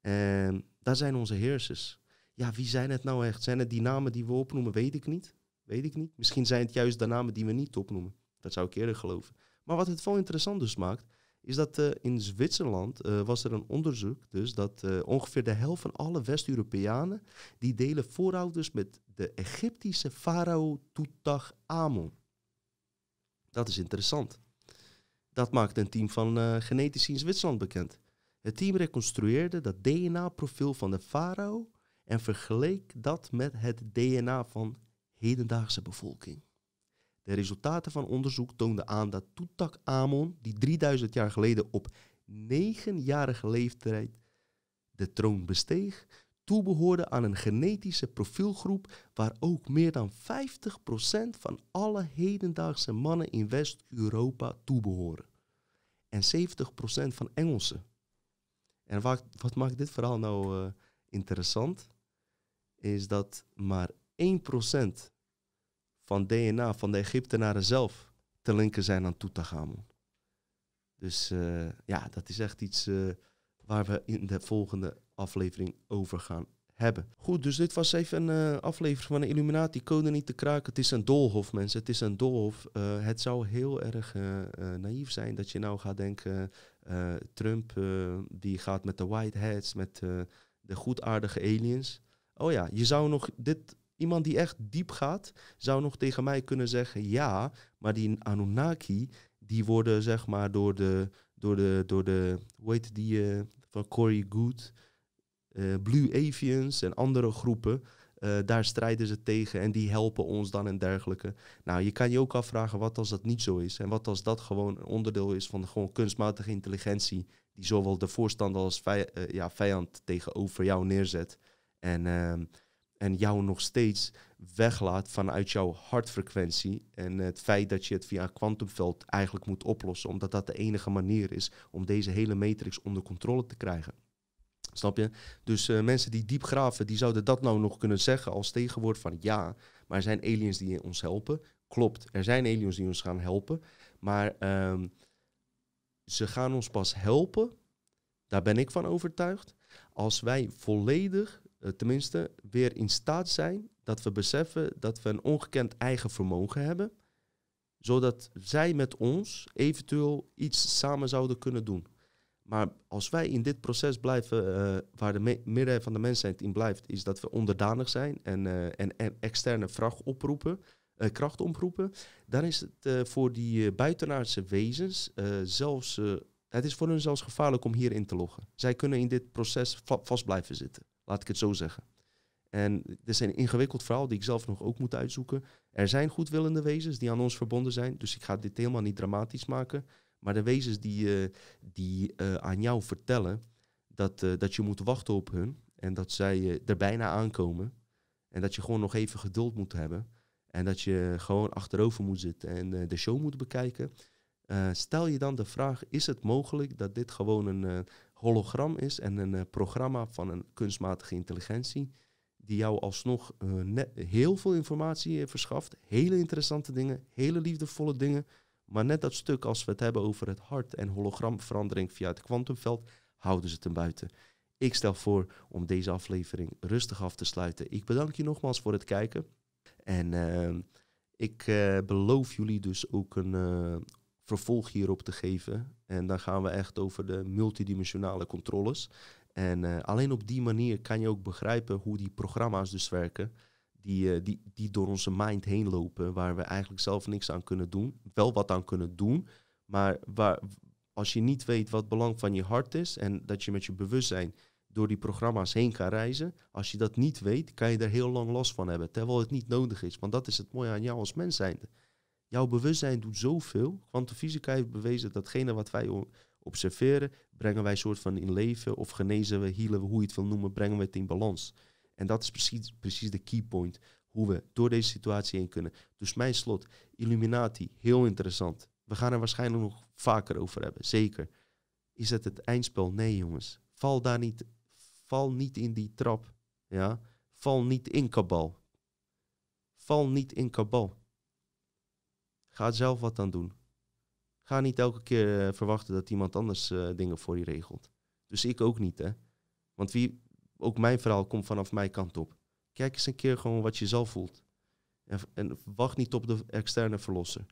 En daar zijn onze heersers. Ja, wie zijn het nou echt? Zijn het die namen die we opnoemen? Weet ik niet. Weet ik niet. Misschien zijn het juist de namen die we niet opnoemen. Dat zou ik eerder geloven. Maar wat het wel interessant dus maakt, is dat eh, in Zwitserland eh, was er een onderzoek dus dat eh, ongeveer de helft van alle West-Europeanen die delen voorouders dus met de Egyptische farao Tutankhamon. Dat is interessant. Dat maakte een team van genetici in Zwitserland bekend. Het team reconstrueerde dat DNA-profiel van de farao en vergeleek dat met het DNA van hedendaagse bevolking. De resultaten van onderzoek toonden aan dat Toetak Amon, die 3000 jaar geleden op 9-jarige leeftijd de troon besteeg, toebehoorde aan een genetische profielgroep waar ook meer dan 50% van alle hedendaagse mannen in West-Europa toebehoren. En 70% van Engelsen. En wat, wat, maakt dit verhaal nou eh, interessant? Is dat maar 1% van DNA van de Egyptenaren zelf te linken zijn aan Tutanchamon. Dus eh, ja, dat is echt iets eh, waar we in de volgende aflevering over gaan hebben. Goed, dus dit was even een eh, aflevering van de Illuminati. Code niet te kraken. Het is een doolhof, mensen. Het is een doolhof. het zou heel erg naïef zijn dat je nou gaat denken... Trump die gaat met de white hats, met de goedaardige aliens. Oh ja, je zou nog dit Iemand die echt diep gaat, zou nog tegen mij kunnen zeggen ja, maar die Anunnaki, die worden zeg maar door de, door de, door de hoe heet die, eh, van Corey Good, eh, Blue Avians en andere groepen, eh, daar strijden ze tegen en die helpen ons dan en dergelijke. Nou, je kan je ook afvragen wat als dat niet zo is. En wat als dat gewoon een onderdeel is van gewoon kunstmatige intelligentie. Die zowel de voorstander als vij ja, vijand tegenover jou neerzet. En ehm, en jou nog steeds weglaat vanuit jouw hartfrequentie en het feit dat je het via een kwantumveld eigenlijk moet oplossen, omdat dat de enige manier is om deze hele matrix onder controle te krijgen. Snap je? Dus eh, mensen die diep graven, die zouden dat nou nog kunnen zeggen als tegenwoord van ja, maar er zijn aliens die ons helpen. Klopt, er zijn aliens die ons gaan helpen, maar ehm, ze gaan ons pas helpen, daar ben ik van overtuigd, als wij volledig eh, tenminste, weer in staat zijn dat we beseffen dat we een ongekend eigen vermogen hebben, zodat zij met ons eventueel iets samen zouden kunnen doen. Maar als wij in dit proces blijven, eh, waar de meerderheid van de mensheid in blijft, is dat we onderdanig zijn en, eh, en, externe vracht oproepen, kracht oproepen, dan is het voor die buitenaardse wezens zelfs, het is voor hun zelfs gevaarlijk om hierin te loggen. Zij kunnen in dit proces vast blijven zitten. Laat ik het zo zeggen. En dit is een ingewikkeld verhaal die ik zelf nog ook moet uitzoeken. Er zijn goedwillende wezens die aan ons verbonden zijn. Dus ik ga dit helemaal niet dramatisch maken. Maar de wezens die, eh, die eh, aan jou vertellen dat, eh, dat je moet wachten op hun. En dat zij er bijna aankomen. En dat je gewoon nog even geduld moet hebben. En dat je gewoon achterover moet zitten en de show moet bekijken. stel je dan de vraag: is het mogelijk dat dit gewoon een hologram is en een eh, programma van een kunstmatige intelligentie die jou alsnog eh, heel veel informatie eh, verschaft. Hele interessante dingen, hele liefdevolle dingen. Maar net dat stuk als we het hebben over het hart en hologramverandering via het kwantumveld, houden ze ten buiten. Ik stel voor om deze aflevering rustig af te sluiten. Ik bedank je nogmaals voor het kijken. En ik beloof jullie dus ook een vervolg hierop te geven. En dan gaan we echt over de multidimensionale controles. En eh, alleen op die manier kan je ook begrijpen hoe die programma's dus werken. Die, eh, die, die door onze mind heen lopen, waar we eigenlijk zelf niks aan kunnen doen. Wel wat aan kunnen doen, maar waar, als je niet weet wat het belang van je hart is en dat je met je bewustzijn door die programma's heen kan reizen, als je dat niet weet, kan je er heel lang last van hebben, terwijl het niet nodig is. Want dat is het mooie aan jou als mens zijnde. Jouw bewustzijn doet zoveel. Kwantumfysica heeft bewezen datgene wat wij observeren, brengen wij soort van in leven of genezen we, healen we, hoe je het wil noemen, brengen we het in balans. En dat is precies, precies de key point, hoe we door deze situatie heen kunnen. Dus mijn slot, Illuminati, heel interessant. We gaan er waarschijnlijk nog vaker over hebben, zeker. Is het het eindspel? Nee, jongens. Val daar niet, val niet in die trap. Ja? Val niet in kabal. Val niet in kabal. Ga zelf wat aan doen. Ga niet elke keer eh, verwachten dat iemand anders eh, dingen voor je regelt. Dus ik ook niet, hè. Want wie, ook mijn verhaal komt vanaf mijn kant op. Kijk eens een keer gewoon wat je zelf voelt. En, en wacht niet op de externe verlosser.